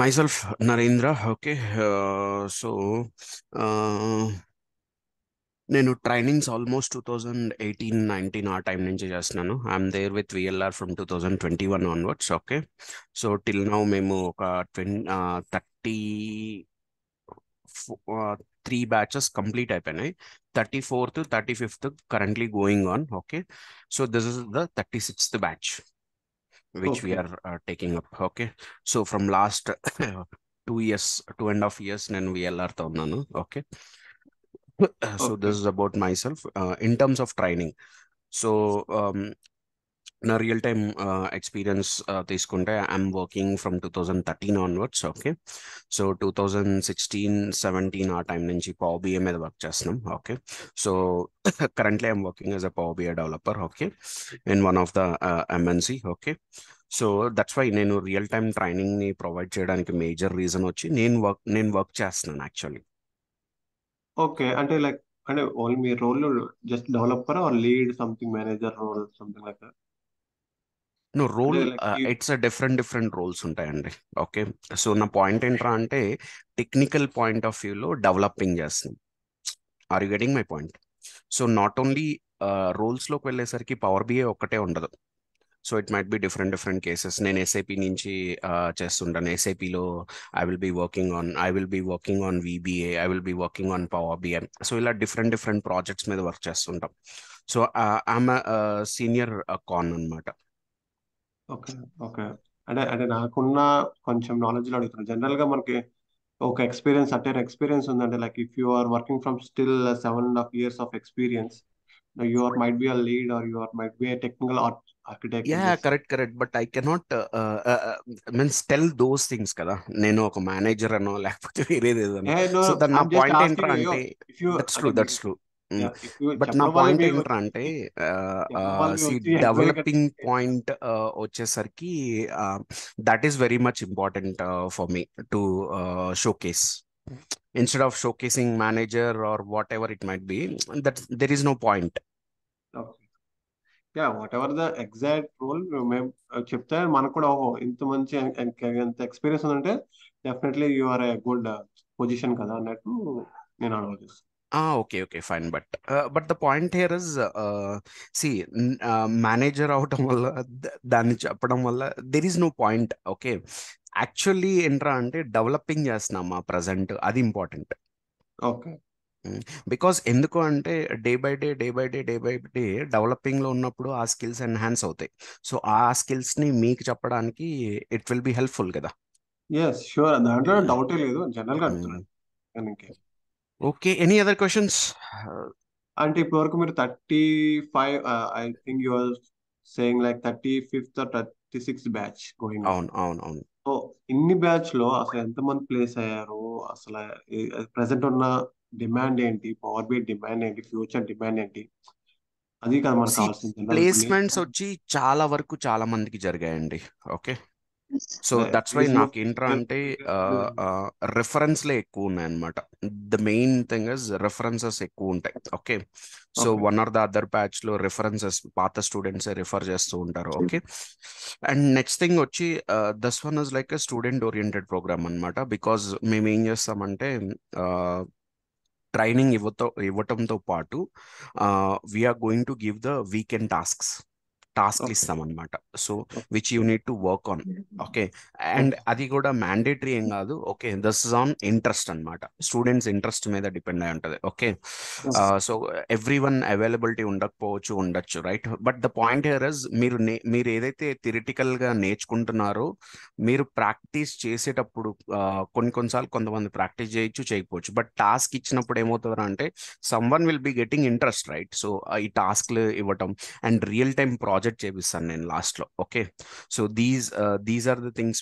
myself narendra okay uh, so uh, నేను trainings almost two thousand eighteen nineteen ఆ time నుంచి చేస్తున్నాను I'm there with VLR from two thousand twenty one onwards okay so till now మేము ఒక twenty thirty three batches complete అయిపోయినాయి thirty fourth thirty fifth currently going on okay so this is the thirty sixth batch which okay. we are uh, taking up okay so from last two years two and a half years then we all are okay so this is about myself uh, in terms of training so um, నా real time experience తీసుకుంటే I'm working from two thousand thirteen onwards okay so two thousand sixteen seventeen ఆ time నుంచి పాబీఏ మీద work చేస్తున్నాం ఓకే సో currently I'm working as a పాబీఏ developer okay in one of the MNC okay so that's why నేను real time ట్రైనింగ్ని ప్రొవైడ్ చేయడానికి మేజర్ రీజన్ వచ్చి నేను వర్క్ నేను వర్క్ చేస్తున్నాను యాక్చువల్లీ ఓకే అంటే లైక్ అంటే ఓన్లీ మీ role just developer or lead something manager role something like no role it's a different different roles ఉంటాయండి ఓకే సో నా పాయింట్ ఏంట్రా అంటే టెక్నికల్ పాయింట్ ఆఫ్ వ్యూలో డెవలపింగ్ చేస్తున్నాం are you getting my point so not only లోకి వెళ్ళేసరికి Power BI ఒక్కటే ఉండదు so it might be different different cases నేను ఎస్ఐపి నుంచి uh, చేస్తుంటాను ఎస్ఐపిలో I will be working on I will be working on VBA I will be working on Power BI so ఇలా different different projects మీద work చేస్తుంటాం so ఆమె senior కాన్ అనమాట ఓకే. ఓకే. అంటే అంటే నాకున్న కొంచెం నాలెడ్జ్ లో అడుగుతున్నాను జనరల్ గా మనకి ఒక ఎక్స్‌పీరియన్స్ అంటే ఎక్స్‌పీరియన్స్ ఉందంటే like if you are working from still and half years of experience you are might be a lead or you are might be technical architect yeah correct. Correct. But I cannot ah, means tell those things కదా! నేను ఒక manager అనో లేకపోతే వేరేదేదనో. యే so, దాని నా point that's true. That's true. But నా point developing point వచ్చేసరికి that is very much important for me to showcase instead of showcasing manager or whatever it might be that there is no point yeah whatever the exact role మేము చెప్తే మనకు కూడా ఓహో ఇంత మంచి ఎంత experience ఉందంటే definitely you are a good position కదా అన్నట్టు నేను అడగ Ah, okay okay, fine. But uh, but the point here is, uh, see, వల్ల దాన్ని చెప్పడం వల్ల there is no point okay actually ఏంట్రా అంటే డెవలపింగ్ చేస్తున్నాం చేస్తున్నామా ప్రజెంట్ అది ఇంపార్టెంట్ ఓకే బికాస్ ఎందుకు అంటే day by day day by day day by day developing లో ఉన్నప్పుడు ఆ స్కిల్స్ ఎన్హాన్స్ అవుతాయి సో ఆ స్కిల్స్ ని మీకు చెప్పడానికి ఇట్ విల్ బి హెల్ప్ఫుల్ కదా ఎస్ షూర్ దాంట్లో డౌటే లేదు జనరల్గా అడుగుతున్నాను ఓకే ఎనీ అదర్ క్వశ్చన్స్ అంటే ఇప్పటి వరకు మీరు thirty five I think you are saying like thirty fifth thirty six batch going అవును అవును అవును సో ఇన్ని బ్యాచ్ లో అసలు ఎంత మంది ప్లేస్ అయ్యారు అసలు ప్రెసెంట్ ఉన్న డిమాండ్ ఏంటి పవర్ బీట్ డిమాండ్ ఏంటి ఫ్యూచర్ డిమాండ్ ఏంటి అది కదా మనకు కావాల్సింది ప్లేస్మెంట్స్ వచ్చి చాలా వరకు చాలా మందికి జరిగాయండి ఓకే సో దట్స్ వై నాకు ఏంట్రా అంటే లే ఎక్కువ ఉన్నాయి అనమాట the main thing is references ఎక్కువ ఉంటాయి okay so one or the other batch లో రెఫరెన్సెస్ పాత స్టూడెంట్స్ రిఫర్ చేస్తూ ఉంటారు ఓకే అండ్ నెక్స్ట్ థింగ్ వచ్చి this one is like student oriented program అనమాట బికాస్ మేము ఏం చేస్తామంటే ట్రైనింగ్ ఇవ్వతో ఇవ్వటంతో పాటు we are going to give the weekend tasks task ఇస్తాం అనమాట so which you need to work on okay and mm-hmm. అది కూడా మ్యాండేటరీ ఏం కాదు okay this is on interest అనమాట స్టూడెంట్స్ ఇంట్రెస్ట్ మీద డిపెండ్ అయి ఉంటుంది okay so everyone availability ఉండకపోవచ్చు ఉండొచ్చు right but the point here is మీరు మీరు ఏదైతే థిరిటికల్ గా నేర్చుకుంటున్నారో మీరు ప్రాక్టీస్ చేసేటప్పుడు uh, కొన్ని కొన్నిసార్లు కొంతమంది ప్రాక్టీస్ చేయొచ్చు చేయకపోవచ్చు బట్ టాస్క్ ఇచ్చినప్పుడు ఏమవుతుందా అంటే someone will be getting interest right so ఈ టాస్క్లు ఇవ్వటం and real time project project చేపిస్తాను నేను లాస్ట్లో okay so these these are the things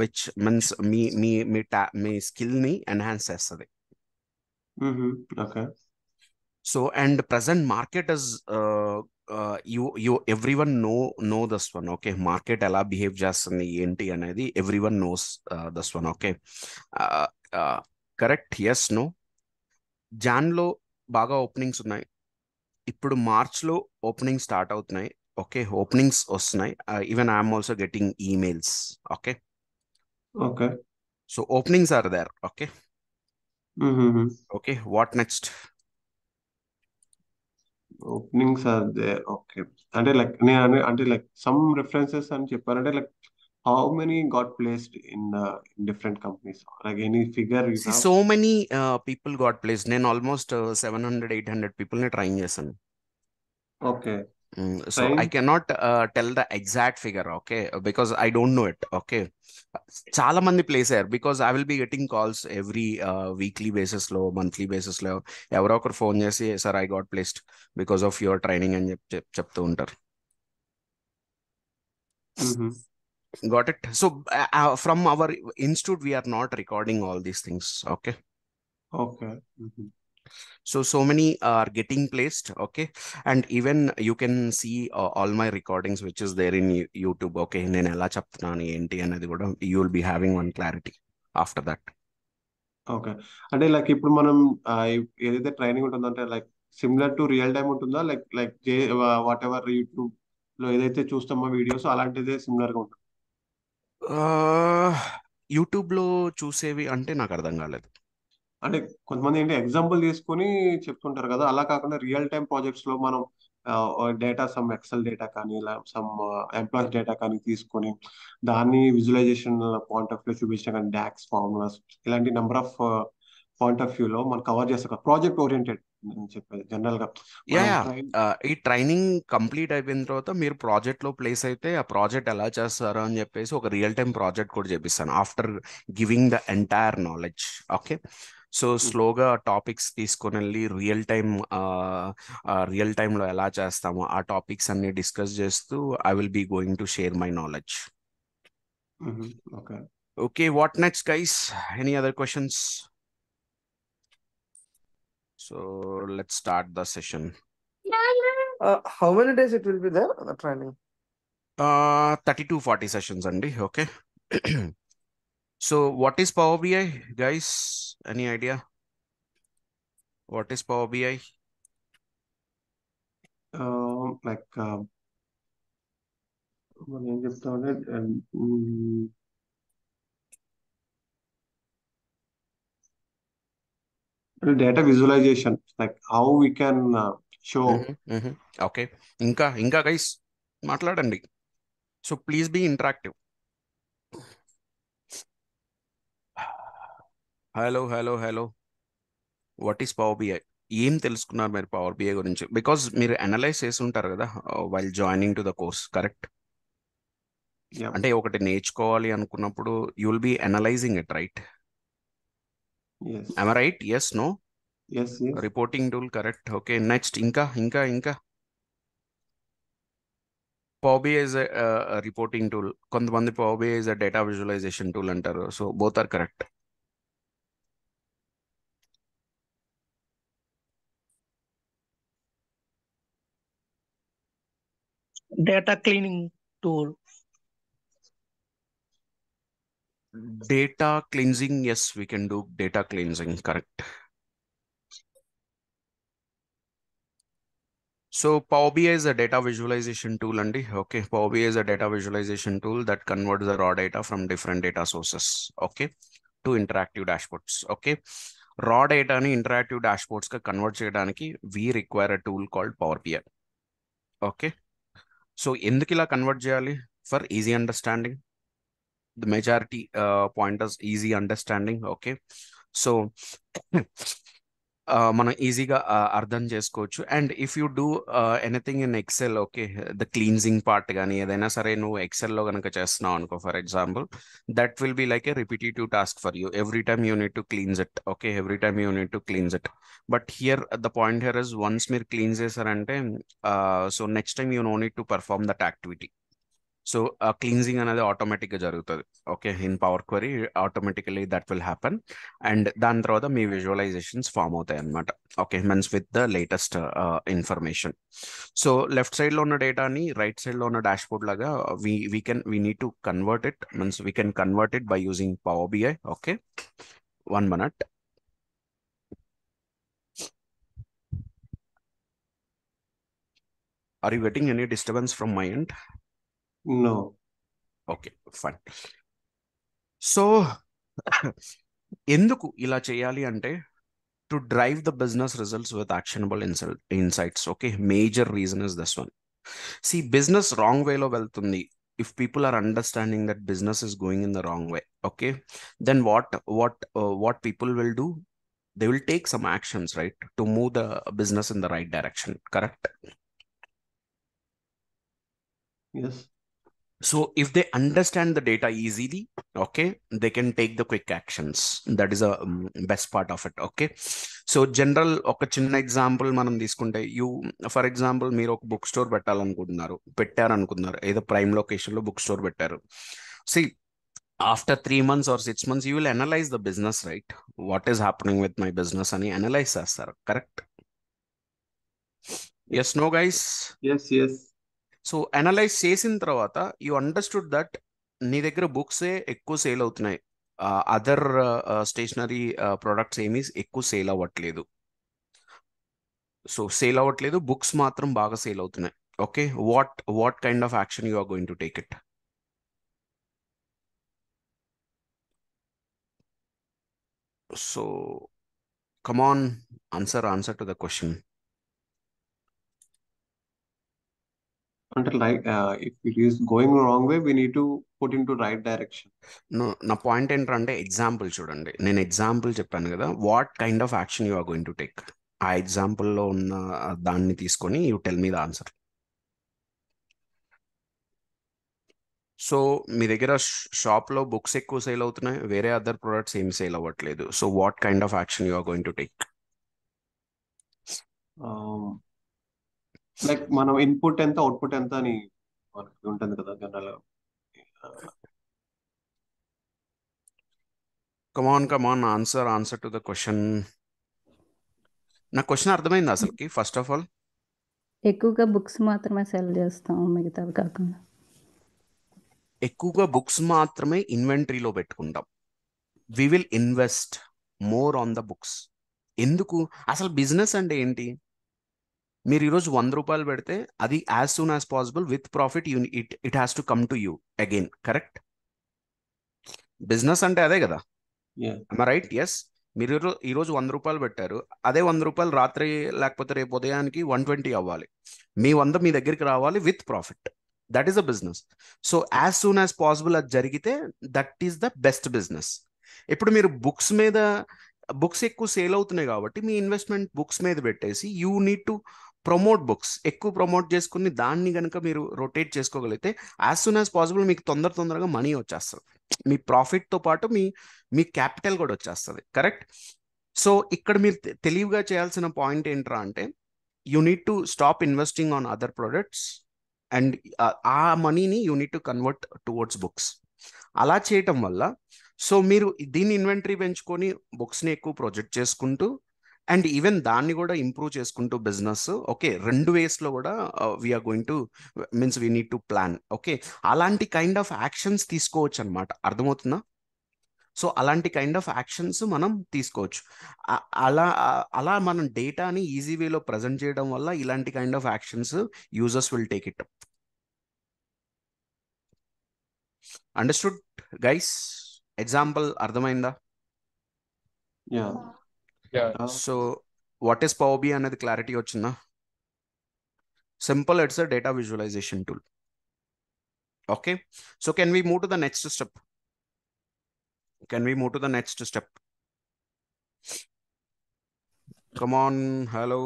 which means me me me టా మీ స్కిల్ని ఎన్హాన్స్ చేస్తుంది so and present market is you you everyone know know this one okay market ఎలా behave చేస్తుంది ఏంటి అనేది everyone knows this one okay correct yes no జాన్లో బాగా openings ఉన్నాయి ఇప్పుడు మార్చ్లో ఓపెనింగ్ స్టార్ట్ అవుతున్నాయి ఓకే ఓపెనింగ్స్ వస్తున్నాయి even I'm also getting emails okay okay so openings are there okay okay what next openings are there okay అంటే like నేను అంటే like some references అని చెప్పారు అంటే like how many got placed in in different companies like any figure so many people got placed నేను almost seven hundred eight hundred people ని train చేశాను okay Mm, so Fine. I cannot uh, tell the exact figure, okay, because I don't know it, okay. చాలా మంది place అయ్యారు because I will be getting calls every weekly basis లో monthly basis లో ఎవరో ఒకరు phone చేసి sir I got placed because of your training అని చెప్పి చెప్తూ ఉంటారు got it so from our institute we are not recording all these things okay okay so so many are getting placed okay and even you can see uh, all my recordings which is there in youtube నేను ఎలా చెప్తున్నాను ఏంటి అనేది కూడా you will be having one clarity after that okay అంటే like ఇప్పుడు మనం ఏదైతే ట్రైనింగ్ ఉంటుందో అంటే like similar to real time ఉంటుందా లైక్ లైక్ జే వాట్ ఎవర్ యూట్యూబ్ లో ఏదైతే చూస్తామో వీడియోస్ అలాంటిదే సిమిలర్ గా ఉంటుంది యూట్యూబ్ లో చూసేవి అంటే నాకు అర్థం కాలేదు అంటే కొంతమంది ఏంటి ఎగ్జాంపుల్ తీసుకొని చెప్తుంటారు కదా అలా కాకుండా రియల్ టైం ప్రాజెక్ట్స్ లో మనం డేటా సమ్ ఎక్సెల్ డేటా కానీ ఇలా సమ్ ఎంప్లాయీస్ డేటా కానీ తీసుకొని దాన్ని విజువలైజేషన్ పాయింట్ ఆఫ్ వ్యూ చూపించిన కానీ డాక్స్ ఫార్ములాస్ ఇలాంటి number of point of view లో మనం కవర్ చేస్తాం ప్రాజెక్ట్ ఓరియంటెడ్ జనరల్ గా యా ఈ ట్రైనింగ్ కంప్లీట్ అయిపోయిన తర్వాత మీరు ప్రాజెక్ట్ లో ప్లేస్ అయితే ఆ ప్రాజెక్ట్ ఎలా చేస్తారు అని చెప్పేసి ఒక రియల్ టైం ప్రాజెక్ట్ కూడా చెప్పిస్తాను after giving the entire knowledge okay so స్లోగా టాపిక్స్ తీసుకొని వెళ్ళి రియల్ టైమ్ రియల్ టైంలో ఎలా చేస్తాము ఆ టాపిక్స్ అన్ని డిస్కస్ చేస్తూ I will be going to share my knowledge okay okay what next guys any other questions so let's start the session how many days it will be there training thirty to forty sessions అండి okay so what is Power BI, guys? Any idea? What is Power BI? Uh, like, uh, and, um, uh, mm. data visualization, like how we can uh, show. Mm-hmm, mm-hmm. Okay. Inka, Inka, guys, మాట్లాడండి So, please be interactive. Hello hello hello what is power BI ఏం తెలుసుకున్నారు మీరు Power BI గురించి because మీరు analyze చేసి ఉంటారు కదా while joining to the course correct అంటే ఒకటి నేర్చుకోవాలి అనుకున్నప్పుడు you will be analyzing it right I'm right yes no reporting tool correct okay next ఇంకా ఇంకా ఇంకా పాబీ ఈజ్ రిపోర్టింగ్ టూల్ కొంతమంది పాబీ ఈజ్ డేటా విజువలైజేషన్ టూల్ అంటారు so both are correct data cleaning tool data cleansing yes we can do data cleansing correct So Power BI is a data visualization tool, Andy. Okay, Power BI is a data visualization tool that converts the raw data from different data sources. Okay, to interactive dashboards. Okay, raw data ni interactive dashboards ka convert cheyadaniki we require a tool called Power BI. Okay. So ఎందుకు ఇలా convert చేయాలి for easy understanding the majority pointers easy understanding okay so మనం ఈజీగా అర్థం చేసుకోవచ్చు and if you do anything in Excel okay the cleansing part కానీ ఏదైనా సరే నువ్వు ఎక్సెల్లో కనుక చేస్తున్నావు అనుకో for example that will be like a repetitive task for you every time you need to cleanse it okay every time you need to cleanse it but here the point here is once మీరు clean చేశారంటే so next time you no need to perform that activity So uh, cleansing another automatic okay in Power Query automatically that will happen and then throw the me visualizations form out and okay means with the latest uh, uh, information. So left side on a data ni right side on a dashboard laga we we can we need to convert it means we can convert it by using Power BI okay one minute. Are you getting any disturbance from my end? No. Okay fine so ఎందుకు ఇలా చేయాలి అంటే to drive the business results with actionable ఇన్సల్ insights okay major reason is this one see business wrong వేలో వెళ్తుంది if people are understanding that business is going in the wrong way okay then what what what people will do they will take some actions right to move the business in the right direction correct yes so if they understand the data easily okay they can take the quick actions that is a best part of it okay so general ఒక చిన్న example మనం తీసుకుంటే you for example మీరు ఒక book store పెట్టాలనుకుంటున్నారు పెట్టారనుకున్నారు ఏదో prime లొకేషన్లో book store పెట్టారు see after three months or six months you will analyze the business right what is happening with my business అని అనలైజ్ చేస్తారు correct yes no guys yes yes so analyze చేసిన తర్వాత you understood that నీ దగ్గర బుక్సే ఎక్కువ sale అవుతున్నాయి other stationery products ఏమీ ఎక్కువ సేల్ అవ్వట్లేదు సో సేల్ అవ్వట్లేదు బుక్స్ మాత్రం బాగా సేల్ అవుతున్నాయి okay what what kind of action you are going to take it so come on answer answer to the question అంటే like if it is going wrong way we need to put into right direction నా point ఏంటంటే example చూడండి నేను example చెప్పాను కదా what kind of action you are going to take ఆ ఎగ్జాంపుల్లో ఉన్న దాన్ని తీసుకొని you tell me the answer so మీ దగ్గర షాప్లో బుక్స్ ఎక్కువ సేల్ అవుతున్నాయి వేరే అదర్ ప్రొడక్ట్స్ ఏమి సేల్ అవ్వట్లేదు so what kind of action you are going to take like మనం ఇన్పుట్ ఎంత అవుట్పుట్ ఎంత అని మనకి ఉంటుంది కదా general come on come on answer answer to the question నా క్వశ్చన్ అర్థమైంది అసలుకి ఫస్ట్ ఆఫ్ ఆల్ ఎక్కువగా బుక్స్ మాత్రమే సెల్ చేస్తాం మిగతావి కాకుండా ఎక్కువగా బుక్స్ మాత్రమే ఇన్వెంటరీలో పెట్టుకుంటాం we will invest more on the books ఎందుకు అసలు బిజినెస్ అంటే ఏంటి మీరు ఈరోజు వంద రూపాయలు పెడితే అది as soon as possible with profit you it it has to come to you again correct business అంటే అదే కదా రైట్ ఎస్ మీరు ఈరోజు వంద రూపాయలు పెట్టారు అదే వంద రూపాయలు రాత్రి లేకపోతే రేపు ఉదయానికి వన్ ట్వంటీ అవ్వాలి మీ వంద మీ దగ్గరికి రావాలి with profit that is a business so as soon as possible అది జరిగితే that is the best business ఇప్పుడు మీరు బుక్స్ మీద బుక్స్ ఎక్కువ సేల్ అవుతున్నాయి కాబట్టి మీ ఇన్వెస్ట్మెంట్ బుక్స్ మీద పెట్టేసి you need to promote books ఎక్కువ ప్రమోట్ చేసుకుని దాన్ని కనుక మీరు రొటేట్ చేసుకోగలిగితే యాజ్ సూన్ యాజ్ పాసిబుల్ మీకు తొందర తొందరగా మనీ వచ్చేస్తుంది మీ ప్రాఫిట్తో పాటు మీ మీ క్యాపిటల్ కూడా వచ్చేస్తుంది కరెక్ట్ సో ఇక్కడ మీరు తెలివిగా చేయాల్సిన పాయింట్ ఏంట్రా అంటే you need to stop investing on other products and ఆ మనీని you need to convert towards books అలా చేయటం వల్ల సో మీరు దీన్ని ఇన్వెంటరీ పెంచుకొని బుక్స్ని ఎక్కువ ప్రొజెక్ట్ చేసుకుంటూ అండ్ ఈవెన్ దాన్ని కూడా ఇంప్రూవ్ చేసుకుంటూ బిజినెస్ ఓకే రెండు వేస్లో కూడా we are going to means we need to plan okay అలాంటి కైండ్ ఆఫ్ యాక్షన్స్ తీసుకోవచ్చు అనమాట అర్థమవుతుందా సో అలాంటి కైండ్ ఆఫ్ యాక్షన్స్ మనం తీసుకోవచ్చు అలా అలా మనం డేటాని ఈజీ వేలో ప్రజెంట్ చేయడం వల్ల ఇలాంటి kind of actions users will take it understood guys example అర్థమైందా Yeah. So what is Power BI అనేది క్లారిటీ వచ్చిందా simple it's a data visualization tool okay so can we move to the next step can we move to the next step come on hello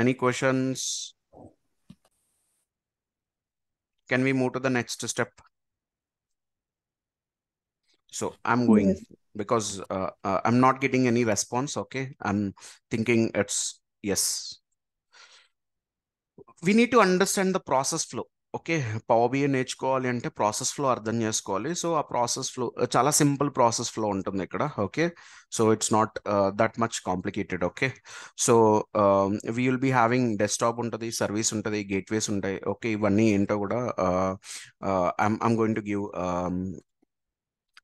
any questions can we move to the next step So I'm going yes. because uh, uh, I'm not getting any response. Okay. I'm thinking it's yes. We need to understand the process flow. Okay power BI నేర్చుకోవాలి అంటే process flow అర్థం చేసుకోవాలి so ఆ process flow uh, చాలా simple process flow ఉంటుంది ఇక్కడ okay so it's not that much complicated okay so we will be having desktop ఉంటుంది service ఉంటుంది గేట్వేస్ ఉంటాయి ఓకే ఇవన్నీ ఏంటో కూడా I'm I'm going to give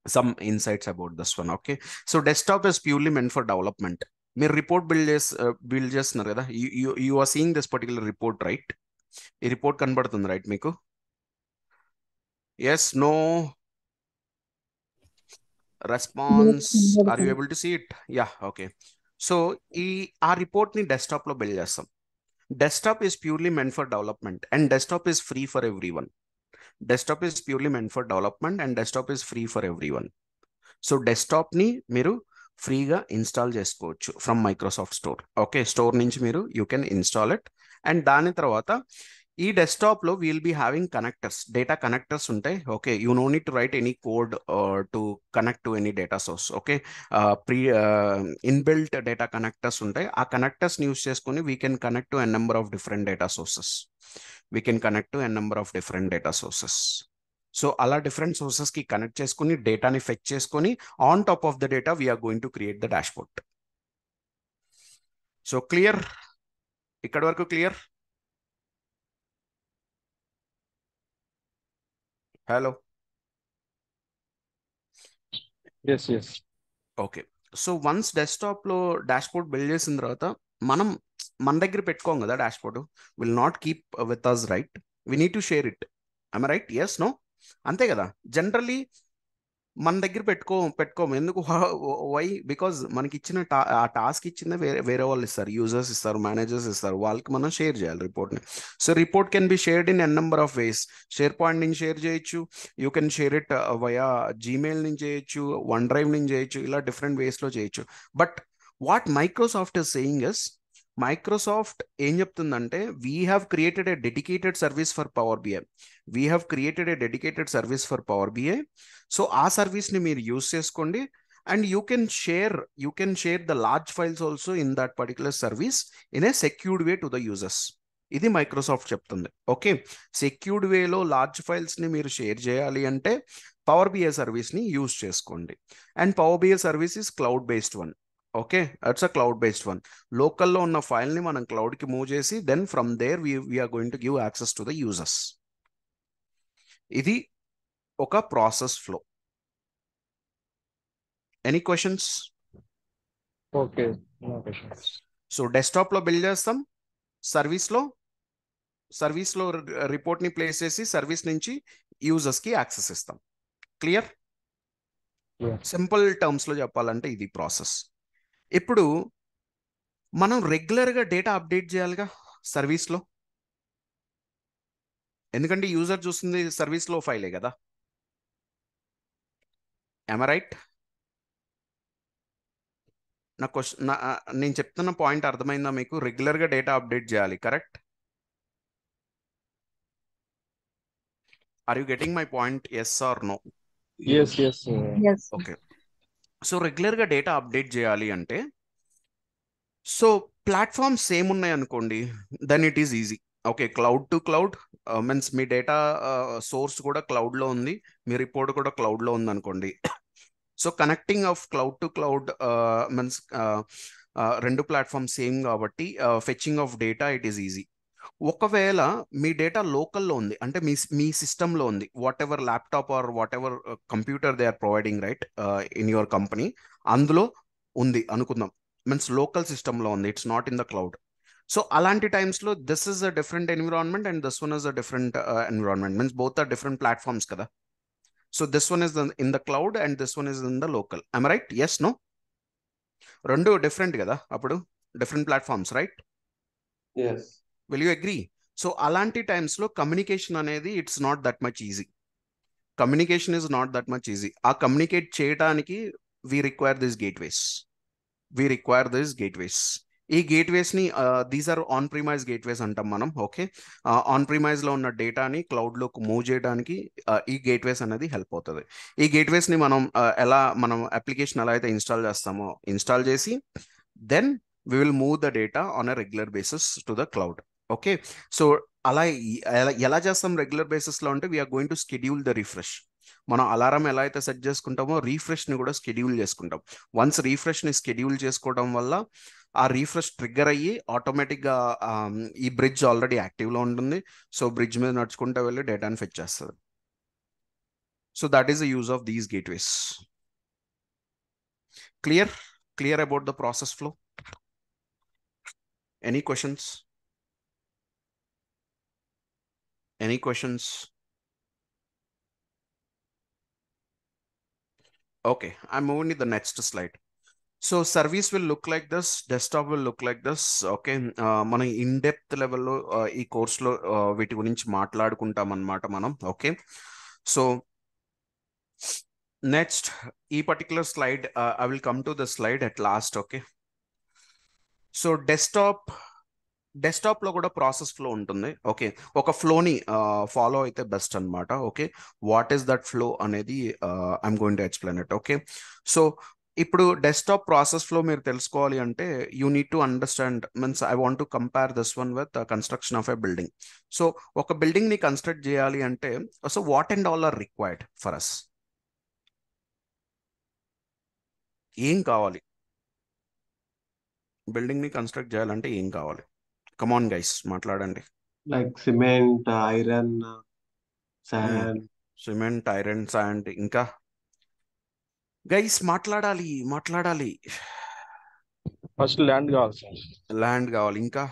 some insights about this one. Okay. So desktop is purely meant for development. My report build is uh, build just you, you you are seeing this particular report, right? A report convertan, right, Miku? Yes, no. Response. are you able to see it? Yeah, okay. So e our report ni desktop lo build desktop is purely meant for development and desktop is free for everyone desktop is purely మెంట్ for development and desktop is free for every everyone so డెస్క్టాప్ని మీరు ఫ్రీగా install చేసుకోవచ్చు from Microsoft store okay store నుంచి మీరు you can install it and దాని తర్వాత ఈ డెస్క్టాప్ లో we'll be having connectors data connectors ఉంటాయి okay you no need to write any code to connect to any data source okay pre inbuilt data connectors ఉంటాయి ఆ కనెక్టర్స్ని use చేసుకుని we can connect to n number of different data sources we can connect to n number of different data sources so అలా different సోర్సెస్కి connect చేసుకుని డేటాని fetch చేసుకొని on top of the data we're going to create the board so clear ఇక్కడ వరకు clear hello yes yes okay so once desktop లో dashboard build చేసిన తర్వాత మనం మన దగ్గర పెట్టుకోం కదా dashboard will not keep with us right we need to share it I'm right yes no అంతే కదా జనరలీ మన దగ్గర పెట్టుకో పెట్టుకోము ఎందుకు వై బికాజ్ మనకి ఇచ్చిన టా ఆ టాస్క్ ఇచ్చింది వేరే వేరే వాళ్ళు ఇస్తారు యూజర్స్ ఇస్తారు మేనేజర్స్ ఇస్తారు వాళ్ళకి మనం షేర్ చేయాలి రిపోర్ట్ని so report can be shared in n number of ways SharePoint నుంచి షేర్ చేయొచ్చు you can share it via Gmail నుంచి చేయొచ్చు వన్ డ్రైవ్ నుంచి చేయొచ్చు ఇలా డిఫరెంట్ వేస్లో చేయొచ్చు but what Microsoft is saying is Microsoft ఏం చెప్తుందంటే we have created a dedicated service for power BI we have created a dedicated service for power BI so ఆ సర్వీస్ని మీరు యూస్ చేసుకోండి and you can share you can share the large files also in that particular service in a secured way to the users ఇది Microsoft చెప్తుంది okay secured వేలో large ఫైల్స్ని మీరు share చేయాలి అంటే పవర్ బిఐ సర్వీస్ని యూజ్ చేసుకోండి and power BI service is cloud based one okay it's a cloud based one లోకల్లో ఉన్న ఫైల్ని మనం క్లౌడ్కి మూవ్ చేసి then from there we're going to give access to the users ఇది ఒక process flow any questions okay so లో build చేస్తాం సర్వీస్లో సర్వీస్లో రిపోర్ట్ని ప్లేస్ చేసి సర్వీస్ నుంచి కి యాక్సెస్ ఇస్తాం క్లియర్ సింపుల్ టర్మ్స్ లో చెప్పాలంటే ఇది ప్రాసెస్ ఇప్పుడు మనం రెగ్యులర్గా డేటా అప్డేట్ చేయాలిగా సర్వీస్లో ఎందుకంటే యూజర్ చూస్తుంది సర్వీస్లో ఫైలే కదా రైట్ నా క్వశ్చన్ నా నేను చెప్తున్న పాయింట్ అర్థమైందా మీకు రెగ్యులర్గా డేటా అప్డేట్ చేయాలి correct are you getting my point yes or no okay so రెగ్యులర్గా డేటా అప్డేట్ చేయాలి అంటే సో ప్లాట్ఫామ్స్ సేమ్ ఉన్నాయి అనుకోండి then it is easy okay cloud to cloud means మీ డేటా సోర్స్ కూడా క్లౌడ్లో ఉంది మీ రిపోర్ట్ కూడా క్లౌడ్లో ఉంది అనుకోండి so connecting of cloud to cloud means రెండు ప్లాట్ఫామ్స్ సేమ్ కాబట్టి fetching of data it is easy ఒకవేళ మీ డేటా లోకల్లో ఉంది అంటే మీ మీ సిస్టంలో ఉంది whatever laptop or whatever computer they are providing right in your company అందులో ఉంది అనుకుందాం మీన్స్ లోకల్ సిస్టంలో ఉంది it's not in the cloud so అలాంటి టైమ్స్లో this is a different environment and this one is a different environment means both are different platforms కదా so this one is in the cloud and this one is in the local I'm right yes no రెండు different కదా అప్పుడు different platforms right yes will you agree so అలాంటి టైమ్స్లో communication అనేది it's not that much easy communication is not that much easy ఆ communicate చేయడానికి we require this gateways we require this gateways ఈ గేట్వేస్ని ని these are on premise gateways అంటాం మనం ఓకే ఆన్ ప్రిమైజ్ లో ఉన్న డేటాని క్లౌడ్ మూవ్ చేయడానికి ఈ గేట్వేస్ అనేది హెల్ప్ అవుతుంది ఈ గేట్వేస్ని ని మనం uh, ఎలా మనం అప్లికేషన్ ఎలా అయితే ఇన్స్టాల్ చేస్తామో ఇన్స్టాల్ చేసి then we will move the data on a regular basis to the cloud okay so అలా ఎలా చేస్తాం రెగ్యులర్ బేసిస్లో అంటే we're going to schedule the refresh మనం అలారం ఎలా అయితే సెట్ చేసుకుంటామో రీఫ్రెష్ని కూడా స్కెడ్యూల్ చేసుకుంటాం వన్స్ రీఫ్రెష్ని స్కెడ్యూల్ చేసుకోవడం వల్ల ఆ రీఫ్రెష్ ట్రిగ్గర్ అయ్యి ఆటోమేటిక్గా ఈ బ్రిడ్జ్ ఆల్రెడీ యాక్టివ్లో ఉంటుంది సో బ్రిడ్జ్ మీద నడుచుకుంటూ వెళ్ళి డేటాని ఫెచ్ చేస్తుంది so that is the use of these gateways clear clear about the process flow any questions any questions okay i'm moving to the next slide so service will look like this desktop will look like this okay mana uh, in depth level lo ee uh, course lo veti gunchi maatladukuntam anamata manam okay so next e particular slide uh, i will come to the slide at last okay so desktop desktop లో కూడా process flow ఉంటుంది okay ఒక ఫ్లోని follow అయితే best అనమాట okay what is that flow అనేది I'm going to explain it okay so ఇప్పుడు desktop process flow మీరు తెలుసుకోవాలి అంటే you need to understand means I want to compare this one with construction of a building so ఒక building ని construct చేయాలి అంటే so what and all are required for us ఏం కావాలి బిల్డింగ్ని కన్స్ట్రక్ట్ చేయాలంటే ఏం కావాలి కమాన్ గైస్ మాట్లాడండి like cement iron sand cement iron sand ఇంకా గైస్ మాట్లాడాలి మాట్లాడాలి ఫస్ట్ ల్యాండ్ కావాలి సార్ ల్యాండ్ కావాలి ఇంకా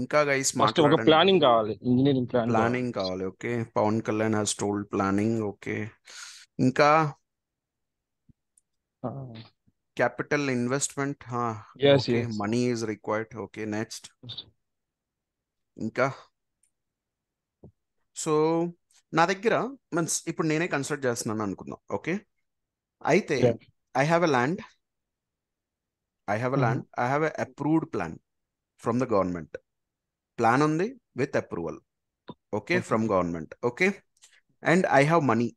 ఇంకా గైస్ ఫస్ట్ ఒక ప్లానింగ్ కావాలి ఇంజనీరింగ్ ప్లాన్ ప్లానింగ్ కావాలి okay Pawan Kalyan has told planning okay ఇంకా ah. capital investment huh yes, okay. yes. money is required okay next ఇంకా సో నా దగ్గర మీన్స్ ఇప్పుడు నేనే కన్సల్ట్ చేస్తున్నాను అనుకుందాం ఓకే అయితే I have a land I have a land I have approved plan from the government plan ఉంది with approval okay from government okay and I have money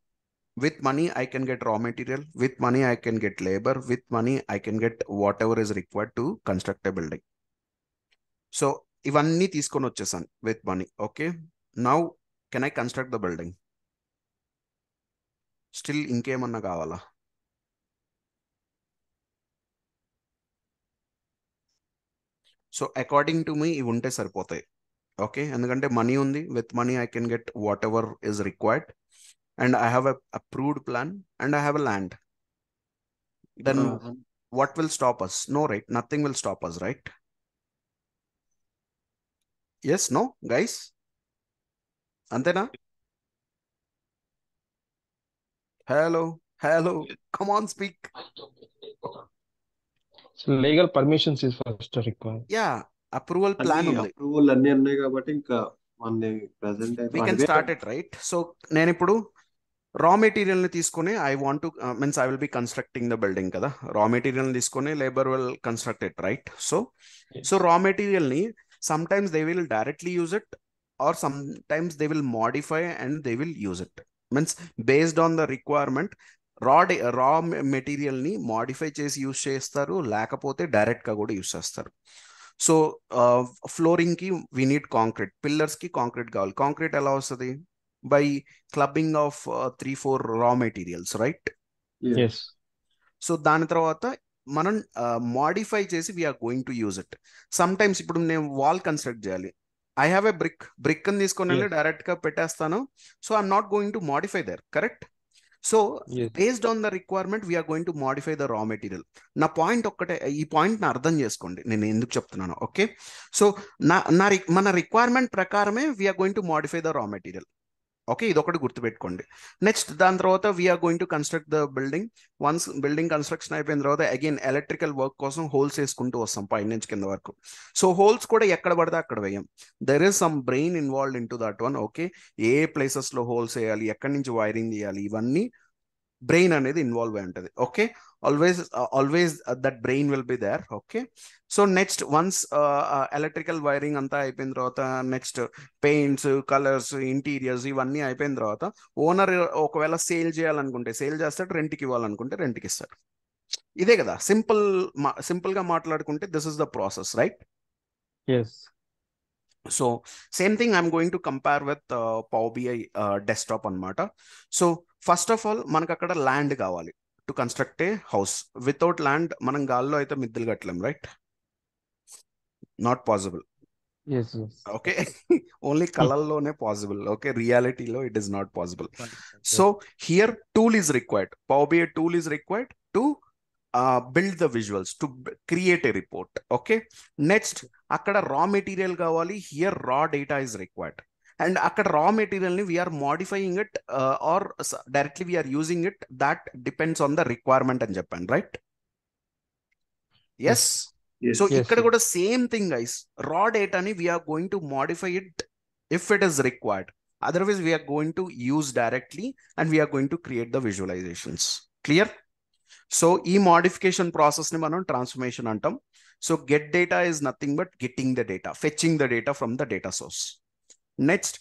with money i can get raw material with money i can get labor with money i can get whatever is required to construct a building so ఇవన్నీ తీసుకొని వచ్చేసాను with money okay now can I construct the building still ఇంకేమన్నా కావాలా so according to me ఇవి ఉంటే సరిపోతాయి okay ఎందుకంటే money ఉంది with money I can get whatever is required and I have a approved plan and I have a land, then uh-huh. what will stop us? No, right? Nothing will stop us, right? Yes, no, guys? Antena? Hello, hello, come on, speak. So legal permissions is first required. Yeah, approval plan only. Approval అన్ని we can start it right so నేను ఇప్పుడు raw మెటీరియల్ని తీసుకొని I want to means I will be constructing the building కదా raw మెటీరియల్ని తీసుకొని labour will construct it right so so raw మెటీరియల్ని sometimes they will directly use it or sometimes they will modify and they will use it means based on the requirement raw raw మెటీరియల్ని modify చేసి use చేస్తారు లేకపోతే డైరెక్ట్గా కూడా use చేస్తారు so ఫ్లోరింగ్కి we need concrete పిల్లర్స్కి concrete కావాలి కాంక్రీట్ ఎలా వస్తుంది by clubbing of uh, three four raw materials right yes so దాని తర్వాత మనం మాడిఫై uh, చేసి we're going to use it sometimes ఇప్పుడు నేను వాల్ కన్స్ట్రక్ట్ చేయాలి I have a brick brick అని తీసుకుని వెళ్ళి డైరెక్ట్ గా పెట్టేస్తాను so I'm not going to modify there correct so based on the requirement we're going to modify the raw material నా point ఒక్కటే ఈ పాయింట్ నా అర్థం చేసుకోండి నేను ఎందుకు చెప్తున్నాను ఓకే సో నా నా మన రిక్వైర్మెంట్ ప్రకారమే we're going to modify the raw material okay ఇదొకటి గుర్తుపెట్టుకోండి నెక్స్ట్ దాని తర్వాత we're going to construct the building once building construction అయిపోయిన తర్వాత అగైన్ ఎలక్ట్రికల్ వర్క్ కోసం హోల్స్ వేసుకుంటూ వస్తాం పై నుంచి కింద వరకు సో హోల్స్ కూడా ఎక్కడ పడితే అక్కడ వేయం there is some brain involve in to that one okay ఏ ప్లేసెస్లో హోల్స్ వేయాలి ఎక్కడి నుంచి వైరింగ్ చేయాలి ఇవన్నీ బ్రెయిన్ అనేది ఇన్వాల్వ్ అయి ఉంటుంది okay always uh, always uh, that brain will be there okay so next once electrical wiring అంతా అయిపోయిన తర్వాత నెక్స్ట్ పెయింట్స్ కలర్స్ ఇంటీరియర్స్ ఇవన్నీ అయిపోయిన తర్వాత ఓనర్ ఒకవేళ సేల్ చేయాలనుకుంటే సేల్ చేస్తాడు రెంట్కి ఇవ్వాలనుకుంటే రెంట్కి ఇస్తాడు ఇదే కదా సింపుల్ సింపుల్గా మాట్లాడుకుంటే this is the process right yes so same thing I'm going to compare with power BI desktop అనమాట సో ఫస్ట్ ఆఫ్ ఆల్ మనకు అక్కడ ల్యాండ్ కావాలి to construct a house without land manangallo aithe middle gatlam right not possible yes, okay only kalallo ne possible okay reality lo it is not possible so here tool is required power bi tool is required to uh, build the visuals to create a report okay next akada raw material kavali here raw data is required and a akkad raw material ni we are modifying it uh, or directly we are using it that depends on the requirement in japan right yes, yes. so yes, ikkada yes. same thing guys raw data ni we are going to modify it if it is required otherwise we are going to use directly and we are going to create the visualizations clear so e modification process ni manam transformation antam so get data is nothing but getting the data fetching the data from the data source next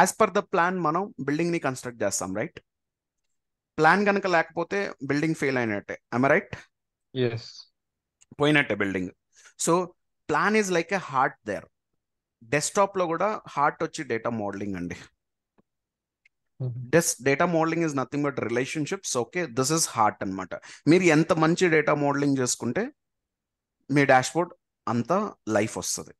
as per the plan మనం building ని construct చేస్తాం right plan కనుక లేకపోతే building fail అయినట్టే I'm right పోయినట్టే building so plan is like a heart there desktop లో కూడా heart వచ్చి డేటా మోడలింగ్ అండి డెస్ data modelling is nothing but relationships okay this is heart అనమాట మీరు ఎంత మంచి డేటా మోడలింగ్ చేసుకుంటే మీ డాష్బోర్డ్ అంతా లైఫ్ వస్తుంది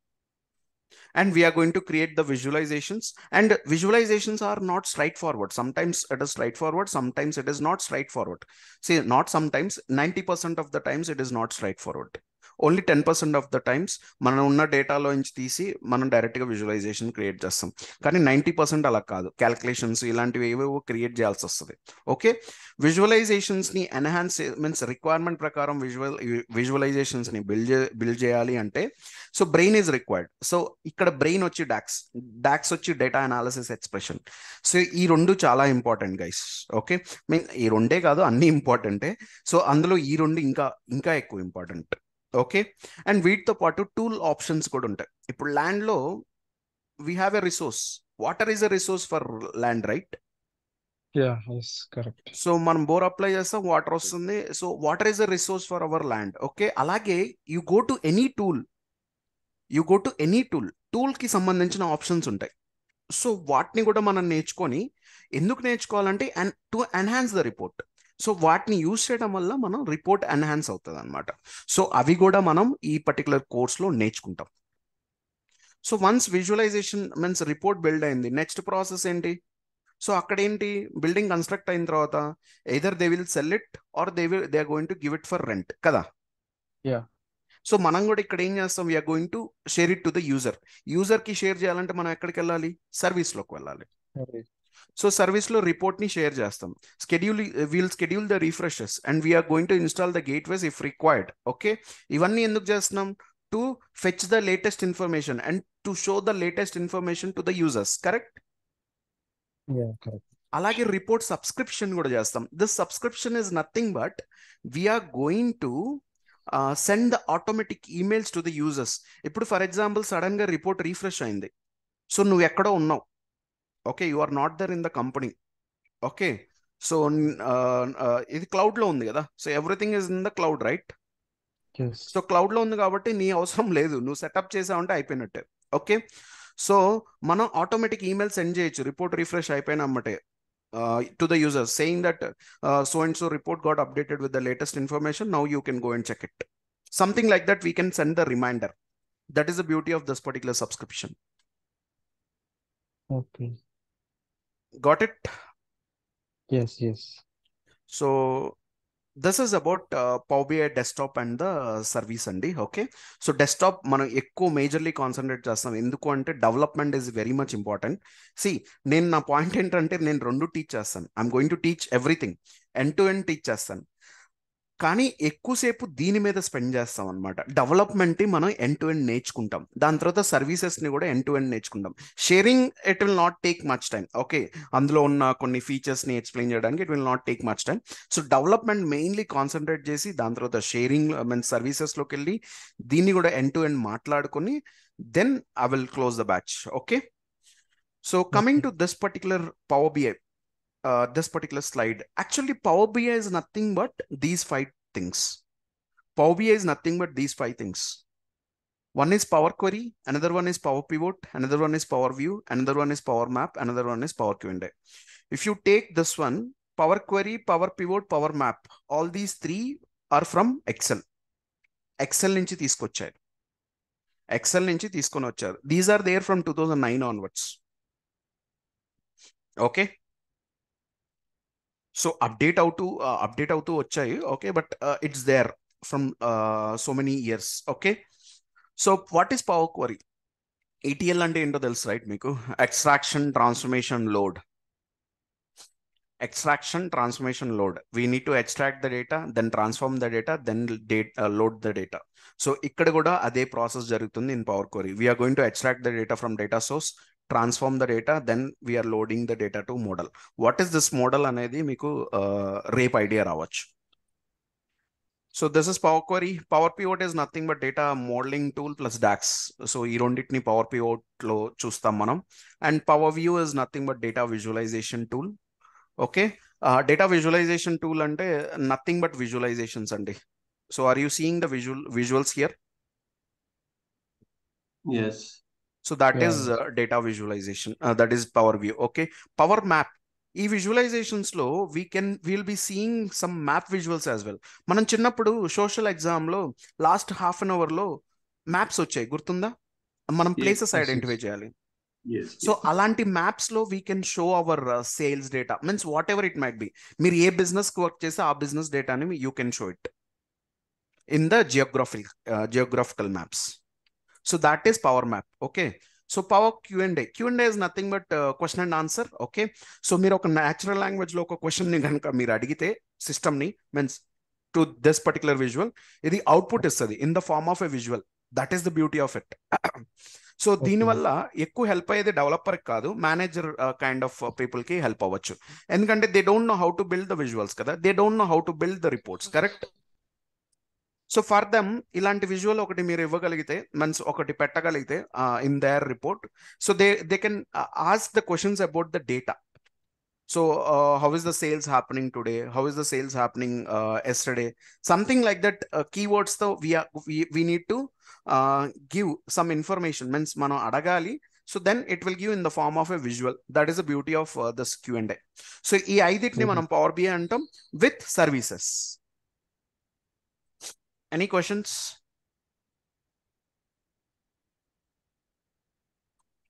and we are going to create the visualizations and visualizations are not straightforward sometimes it is straightforward sometimes it is not straightforward see not sometimes 90% of the times it is not straightforward only ten percent of the times మనం ఉన్న డేటాలో నుంచి తీసి మనం డైరెక్ట్గా visualisation create చేస్తాం కానీ ninety percent అలా కాదు క్యాలిక్యులేషన్స్ ఇలాంటివి ఏవేవో క్రియేట్ చేయాల్సి వస్తుంది ఓకే విజువలైజేషన్స్ని ఎన్హాన్స్ మీన్స్ రిక్వైర్మెంట్ ప్రకారం విజువల్ విజువలైజేషన్స్ని బిల్డ్ చే బిల్డ్ చేయాలి అంటే so brain is required so ఇక్కడ బ్రెయిన్ వచ్చి డాక్స్ డాక్స్ వచ్చి డేటా అనాలిసిస్ ఎక్స్ప్రెషన్ సో ఈ రెండు చాలా ఇంపార్టెంట్ గైస్ ఓకే మీన్ ఈ రెండే కాదు అన్ని ఇంపార్టెంటే సో అందులో ఈ రెండు ఇంకా ఇంకా ఎక్కువ ఇంపార్టెంట్ ఓకే అండ్ వీటితో పాటు టూల్ ఆప్షన్స్ కూడా ఉంటాయి ఇప్పుడు ల్యాండ్లో we have a resource water is a resource for land right so మనం బోర్ అప్లై చేస్తాం వాటర్ వస్తుంది so water is a resource for our land okay అలాగే you go to any tool you go to any tool tool కి సంబంధించిన options ఉంటాయి so వాటిని కూడా మనం నేర్చుకొని ఎందుకు నేర్చుకోవాలంటే and to enhance the report so వాటిని యూజ్ చేయడం వల్ల మనం రిపోర్ట్ ఎన్హాన్స్ అవుతుంది అనమాట సో అవి కూడా మనం ఈ పర్టికులర్ కోర్స్లో నేర్చుకుంటాం so once visualization means report build అయింది నెక్స్ట్ ప్రాసెస్ ఏంటి సో అక్కడ ఏంటి బిల్డింగ్ కన్స్ట్రక్ట్ అయిన తర్వాత either they will sell it or they will they going to give it for rent కదా సో మనం కూడా ఇక్కడ ఏం చేస్తాం we are going to share it to the user user కి షేర్ చేయాలంటే మనం ఎక్కడికి వెళ్ళాలి సర్వీస్ లోకి వెళ్ళాలి సో సర్వీస్లో రిపోర్ట్ని షేర్ చేస్తాం schedule we'll schedule the refreshes and we are going to install the gateways if required okay ఇవన్నీ ఎందుకు చేస్తున్నాం to fetch the latest information and to show the latest information to the users correct అలాగే report subscription కూడా చేస్తాం this subscription is nothing but we are going to send the automatic emails to the users ఇప్పుడు for example sudden గా report refresh అయింది so నువ్వు ఎక్కడో ఉన్నావు okay you are not there in the company okay so ఇది క్లౌడ్లో ఉంది కదా so everything is in the cloud right so క్లౌడ్లో ఉంది కాబట్టి నీ అవసరం లేదు నువ్వు సెటప్ చేసావంటే అయిపోయినట్టే ఓకే సో మనం ఆటోమేటిక్ ఈమెయిల్ సెండ్ చేయొచ్చు రిపోర్ట్ రిఫ్రెష్ అయిపోయిన అమ్మటే to the user saying that so and so report got updated with the latest information now you can go and check it something like that we can send the reminder that is the beauty of this particular subscription okay Got it? Yes, yes. So this is about power BI desktop and the service అండి okay so desktop మనం ఎక్కువ majorly concentrate చేస్తాం ఎందుకు అంటే development is very much important see నేను నా point ఏంటంటే నేను రెండు టీచ్ చేస్తాను I'm going to teach everything end to end teach చేస్తాను కానీ ఎక్కువసేపు దీని మీద స్పెండ్ చేస్తాం అనమాట డెవలప్మెంట్ మనం ఎన్ టు ఎండ్ నేర్చుకుంటాం దాని తర్వాత సర్వీసెస్ ని కూడా ఎన్ టు ఎండ్ నేర్చుకుంటాం sharing it will not take much time okay అందులో ఉన్న కొన్ని ఫీచర్స్ ని ఎక్స్ప్లెయిన్ చేయడానికి it will not take much time so development mainly concentrate చేసి దాని తర్వాత షేరింగ్ మీన్ సర్వీసెస్ లోకి వెళ్ళి దీన్ని కూడా ఎన్ టు ఎండ్ మాట్లాడుకొని then I will close the batch okay so coming to this particular power BI uh, this particular slide. Actually, Power BI is nothing but these five things. Power BI is nothing but these five things. One is Power Query, another one is Power Pivot, another one is Power View, another one is Power Map, another one is Power Q&A. If you take this one, Power Query, Power Pivot, Power Map, all these three are from Excel. Excel నుంచి తీసుకొచ్చారు XL Excel తీసుకొని వచ్చారు these are there from two thousand nine onwards so update out to uh, update out to okay but uh, it's there from uh, so many years okay so what is power query etl and endo this right miku extraction transformation load extraction transformation load we need to extract the data then transform the data then date, load the data so ikkada kuda ade process jarugutundi in power query we are going to extract the data from data source transform the data, then we are loading the data to model. What is this model? Anadi Miku uh, rape idea Ravach. So this is Power Query. Power Pivot is nothing but data modeling tool plus DAX. So Irondit ni Power Pivot lo choose manam. And Power View is nothing but data visualization tool. Okay. data visualization tool and nothing but visualization Sunday. So are you seeing the visual visuals here? Yes. So that is data visualization that is power view okay power map ఈ visualizations లో we can will be seeing some map visuals as well మనం చిన్నప్పుడు social exam లో last half an hour లో maps వచ్చాయి గుర్తుందా మనం places identify చేయాలి సో అలాంటి మ్యాప్స్ లో we can show our sales data means whatever it might be మీరు ఏ బిజినెస్ వర్క్ చేస్తే ఆ బిజినెస్ డేటాని you can show it in the geographic geographical maps so that is power map okay so power Q and A Q and A is nothing but question and answer okay so మీరు ఒక natural లో ఒక question ని కనుక మీరు అడిగితే సిస్టమ్ని means to this particular visual ఇది అవుట్పుట్ ఇస్తుంది in the form of a visual that is the beauty of it so దీనివల్ల ఎక్కువ హెల్ప్ అయ్యేది డెవలపర్ కాదు మేనేజర్ కైండ్ ఆఫ్ పీపుల్ కి హెల్ప్ అవ్వచ్చు ఎందుకంటే they don't know how to build the visuals కదా they don't know how to build the reports correct so for them ఇలాంటి visual ఒకటి మీరు ఇవ్వగలిగితే మన్స్ ఒకటి పెట్టగలిగితే in there report so they they can ask the questions about the data so how is the sales happening today how is the sales happening yesterday something like that కీవర్డ్స్తో we need to give some information means మనం అడగాలి so then it will give in the form of a visual that is the beauty of this Q and A so ఈ ఐదిటిని మనం power BI అంటాం with services Any questions?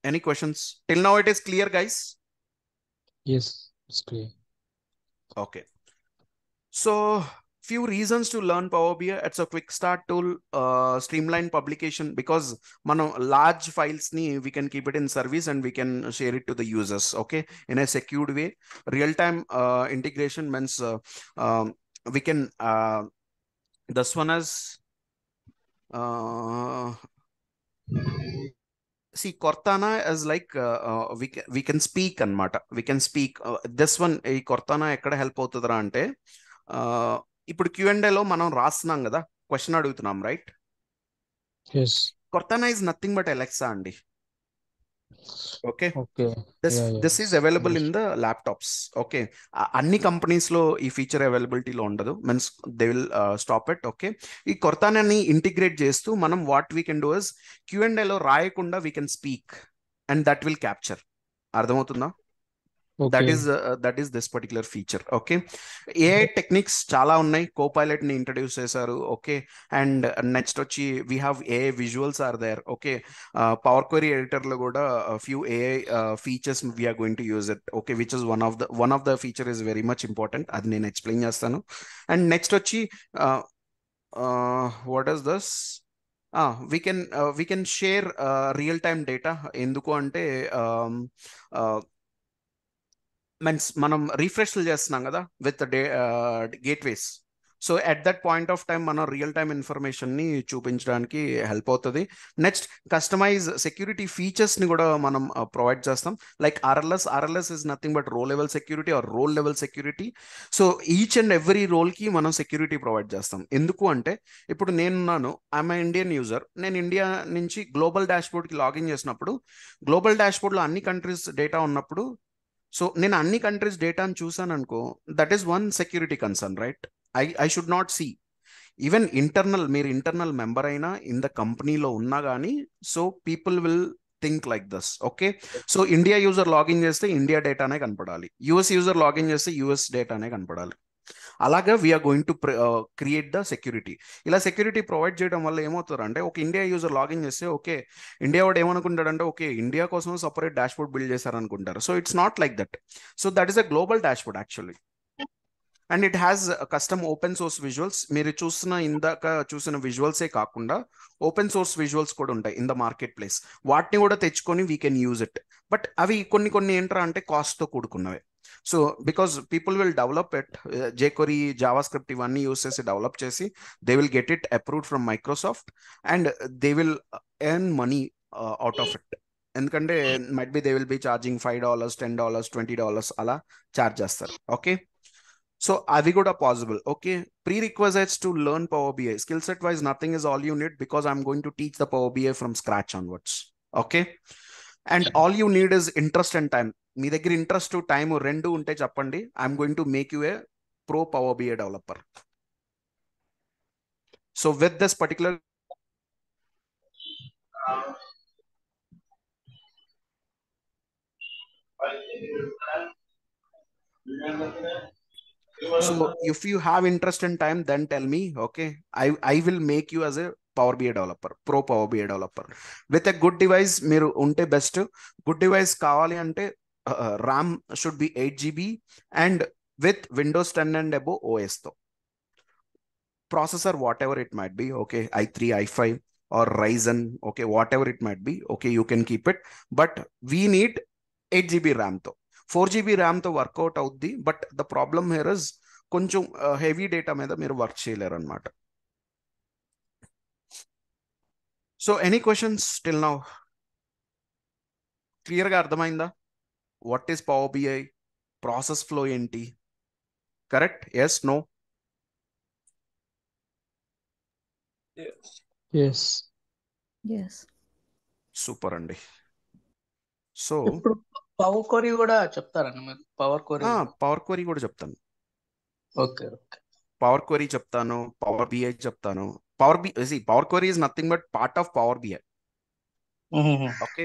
Any questions? Till now it is clear, guys? Yes, it's clear. Okay. So few reasons to learn Power BI. It's a quick start tool, uh, streamline publication because mano large files ni we can keep it in service and we can share it to the users. Okay, in a secured way, real time uh, integration means uh, um, we can uh, this one is uh, see cortana is like uh, uh, we can we can speak anamata we can speak uh, this one ఈ cortana ఎక్కడ help అవుతుందిరా అంటే ఇప్పుడు Q and లో మనం రాస్తున్నాం కదా question అడుగుతున్నాం right yes cortana is nothing but alexa అండి okay this this available in the laptops okay అన్ని కంపెనీస్ లో ఈ ఫీచర్ అవైలబిలిటీలో ఉండదు means they will stop it okay ఈ కొరతానాన్ని ఇంటిగ్రేట్ చేస్తూ మనం what we can do is Q and ఏలో రాయకుండా we can speak and that will capture అర్థమవుతుందా that is that is this particular feature okay ఏ టెక్నిక్స్ చాలా ఉన్నాయి కో పైలట్ ని ఇంట్రడ్యూస్ చేశారు ఓకే అండ్ నెక్స్ట్ వచ్చి we have a visuals are there okay power query editor లో కూడా few a features we are going to use it okay which is one of the one of the feature is very much important అది నేను explain చేస్తాను and next వచ్చి what is this we can we can share real time data ఎందుకు అంటే um, uh, means మనం రీఫ్రెష్లు చేస్తున్నాం కదా with the gateways so at that point of time మనం రియల్ టైమ్ ఇన్ఫర్మేషన్ని చూపించడానికి హెల్ప్ అవుతుంది నెక్స్ట్ కస్టమైజ్ సెక్యూరిటీ ఫీచర్స్ని కూడా మనం ప్రొవైడ్ uh, చేస్తాం like RLS RLS is nothing but role level security or role level security so each and every రోల్కి మనం సెక్యూరిటీ ప్రొవైడ్ చేస్తాం ఎందుకు అంటే ఇప్పుడు నేనున్నాను ఐఎమ్ ఇండియన్ యూజర్ నేను ఇండియా నుంచి గ్లోబల్ డాష్బోర్డ్కి లాగిన్ చేసినప్పుడు గ్లోబల్ డాష్బోర్డ్లో అన్ని కంట్రీస్ డేటా ఉన్నప్పుడు సో నేను అన్ని కంట్రీస్ డేటాను చూసాను అనుకో that is one security concern right I I should not see even internal మీరు ఇంటర్నల్ మెంబర్ అయినా ఇన్ ద కంపెనీలో ఉన్నా కానీ so people will think like this okay so India user login చేస్తే ఇండియా డేటానే కనపడాలి యుఎస్ యూజర్ లాగిన్ చేస్తే US డేటానే కనపడాలి అలాగా we are going to create the security ఇలా సెక్యూరిటీ ప్రొవైడ్ చేయడం వల్ల ఏమవుతారంటే అంటే ఒక ఇండియా యూజర్ లాగిన్ చేస్తే ఓకే ఇండియా వాడు ఏమనుకుంటాడంటే ఓకే ఇండియా కోసం సపరేట్ డాష్ బోర్డ్ బిల్డ్ చేశారనుకుంటారు so it's not like that so that is a global dashboard actually and it has custom open source visuals మీరు చూసిన ఇందాక చూసిన విజువల్సే కాకుండా open source visuals కూడా ఉంటాయి ఇన్ ద మార్కెట్ ప్లేస్ వాటిని కూడా తెచ్చుకొని we can use it but అవి కొన్ని కొన్ని ఏంట్రా అంటే కాస్ట్తో కూడుకున్నవే so because people will develop it uh, jquery javascript even uses a develop chassis they will get it approved from microsoft and they will earn money uh, out of it and kande, might be they will be charging five dollars ten dollars twenty dollars ala charges sir okay so are we good or possible okay prerequisites to learn power bi skill set wise nothing is all you need because i'm going to teach the power bi from scratch onwards okay and all you need is interest and time మీ దగ్గర interest time రెండు ఉంటే చెప్పండి I'm going to make you a pro power BI developer so with this particular so if you have interest and time then tell me okay i i will make you as a power BI developer pro power BI developer with a good device మీరు ఉంటే best good device కావాలి అంటే Uh, uh, RAM should be 8 GB and with Windows 10 and above OS though. Processor, whatever it might be, okay, i3, i5 or Ryzen, okay, whatever it might be, okay, you can keep it. But we need 8 GB RAM though. 4 GB RAM to work out out the, but the problem here is kunchu, uh, heavy data may the mere work shaler and matter. So any questions till now? Clear ga ardhama what is power BI process flow ఏంటి correct yes no super అండి so power query కూడా చెప్తారండి మీరు power query power query కూడా చెప్తాను okay okay power query చెప్తాను power BI చెప్తాను power B power query is nothing but part of power BI okay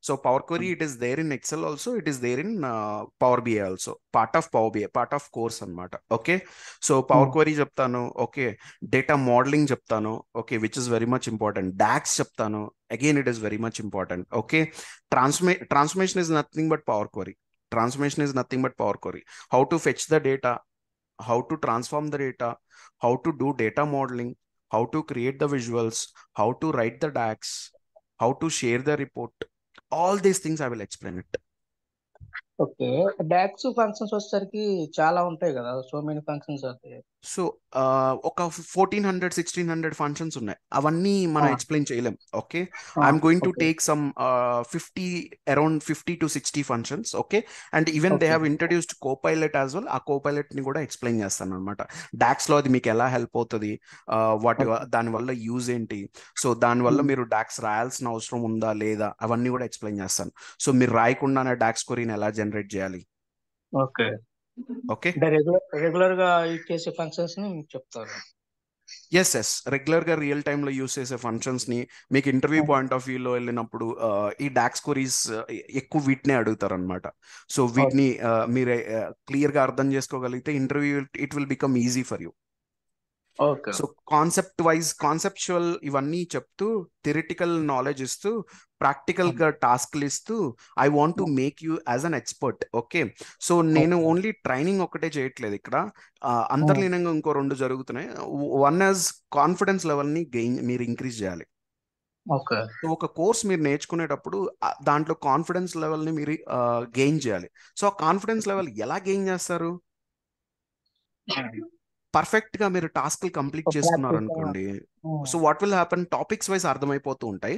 So Power Query, hmm. it is there in Excel also. It is there in uh, Power BI also. Part of Power BI, part of course and matter. Okay. So Power mm -hmm. Query Japtano, okay. Data modeling Japtano, okay, which is very much important. DAX Japtano, again, it is very much important. Okay. Transma transmission is nothing but Power Query. Transmission is nothing but Power Query. How to fetch the data, how to transform the data, how to do data modeling, how to create the visuals, how to write the DAX, how to share the report all these things i will explain it okay. DAX functions వచ్చేసరికి చాలా ఉంటాయి కదా so many functions అవుతాయి. So ఒక fourteen hundred sixteen hundred functions ఉన్నాయి. అవన్నీ మనం explain చేయలేం. ఓకే. ఆ! I am going to take some fifty 50 fifty 50 sixty functions okay. And even they okay. Have introduced copilot as well. ఆ ని కూడా ఎక్స్‌ప్లెయిన్ చేస్తాను అనమాట చేస్తాననమాట. లో అది మీకు ఎలా హెల్ప్ అవుతది? ఆహ్, వాటి వ ఓకే. దానివల్ల యూజ్ ఏంటి? సో దానివల్ల హ్మ్. మీరు డాక్స్ రాయాల్సిన అవసరం ఉందా? లేదా? అవన్నీ కూడా ఎక్స్‌ప్లెయిన్ చేస్తాను. సో మీరు రాయకుండానే డాక్స్ క్వెరీని ఎలా జనరేట్ జనరేట్ చేయాలి ఓకే ఓకే రెగ్యులర్ రెగ్యులర్ గా చేసే ఫంక్షన్స్ ని చెప్తారు ఎస్ ఎస్ రెగ్యులర్ గా రియల్ టైమ్ లో యూస్ చేసే ఫంక్షన్స్ ని మీకు ఇంటర్వ్యూ పాయింట్ ఆఫ్ వ్యూ లో వెళ్ళినప్పుడు ఈ డాక్స్ క్వరీస్ ఎక్కువ వీటినే అడుగుతారు అనమాట సో వీటిని మీరు క్లియర్ గా అర్థం చేసుకోగలిగితే interview it will become easy for you so concept wise conceptual ఇవన్నీ చెప్తూ థిరిటికల్ నాలెడ్జ్ ఇస్తూ ప్రాక్టికల్ hmm. గా టాస్క్లు ఇస్తూ I want to make you as an expert okay so నేను ఓన్లీ ట్రైనింగ్ ఒకటే చేయట్లేదు ఇక్కడ hmm. అంతర్లీనంగా ఇంకో రెండు జరుగుతున్నాయి వన్ యాజ్ కాన్ఫిడెన్స్ లెవెల్ ని గెయిన్ మీరు ఇంక్రీజ్ చేయాలి ఒక కోర్స్ మీరు నేర్చుకునేటప్పుడు దాంట్లో కాన్ఫిడెన్స్ లెవెల్ ని మీరు గెయిన్ చేయాలి సో ఆ కాన్ఫిడెన్స్ లెవెల్ hmm. ఎలా గెయిన్ చేస్తారు పర్ఫెక్ట్ గా మీరు టాస్క్ కంప్లీట్ చేసుకున్నారు అనుకోండి so what will happen topics wise అర్థమైపోతూ ఉంటాయి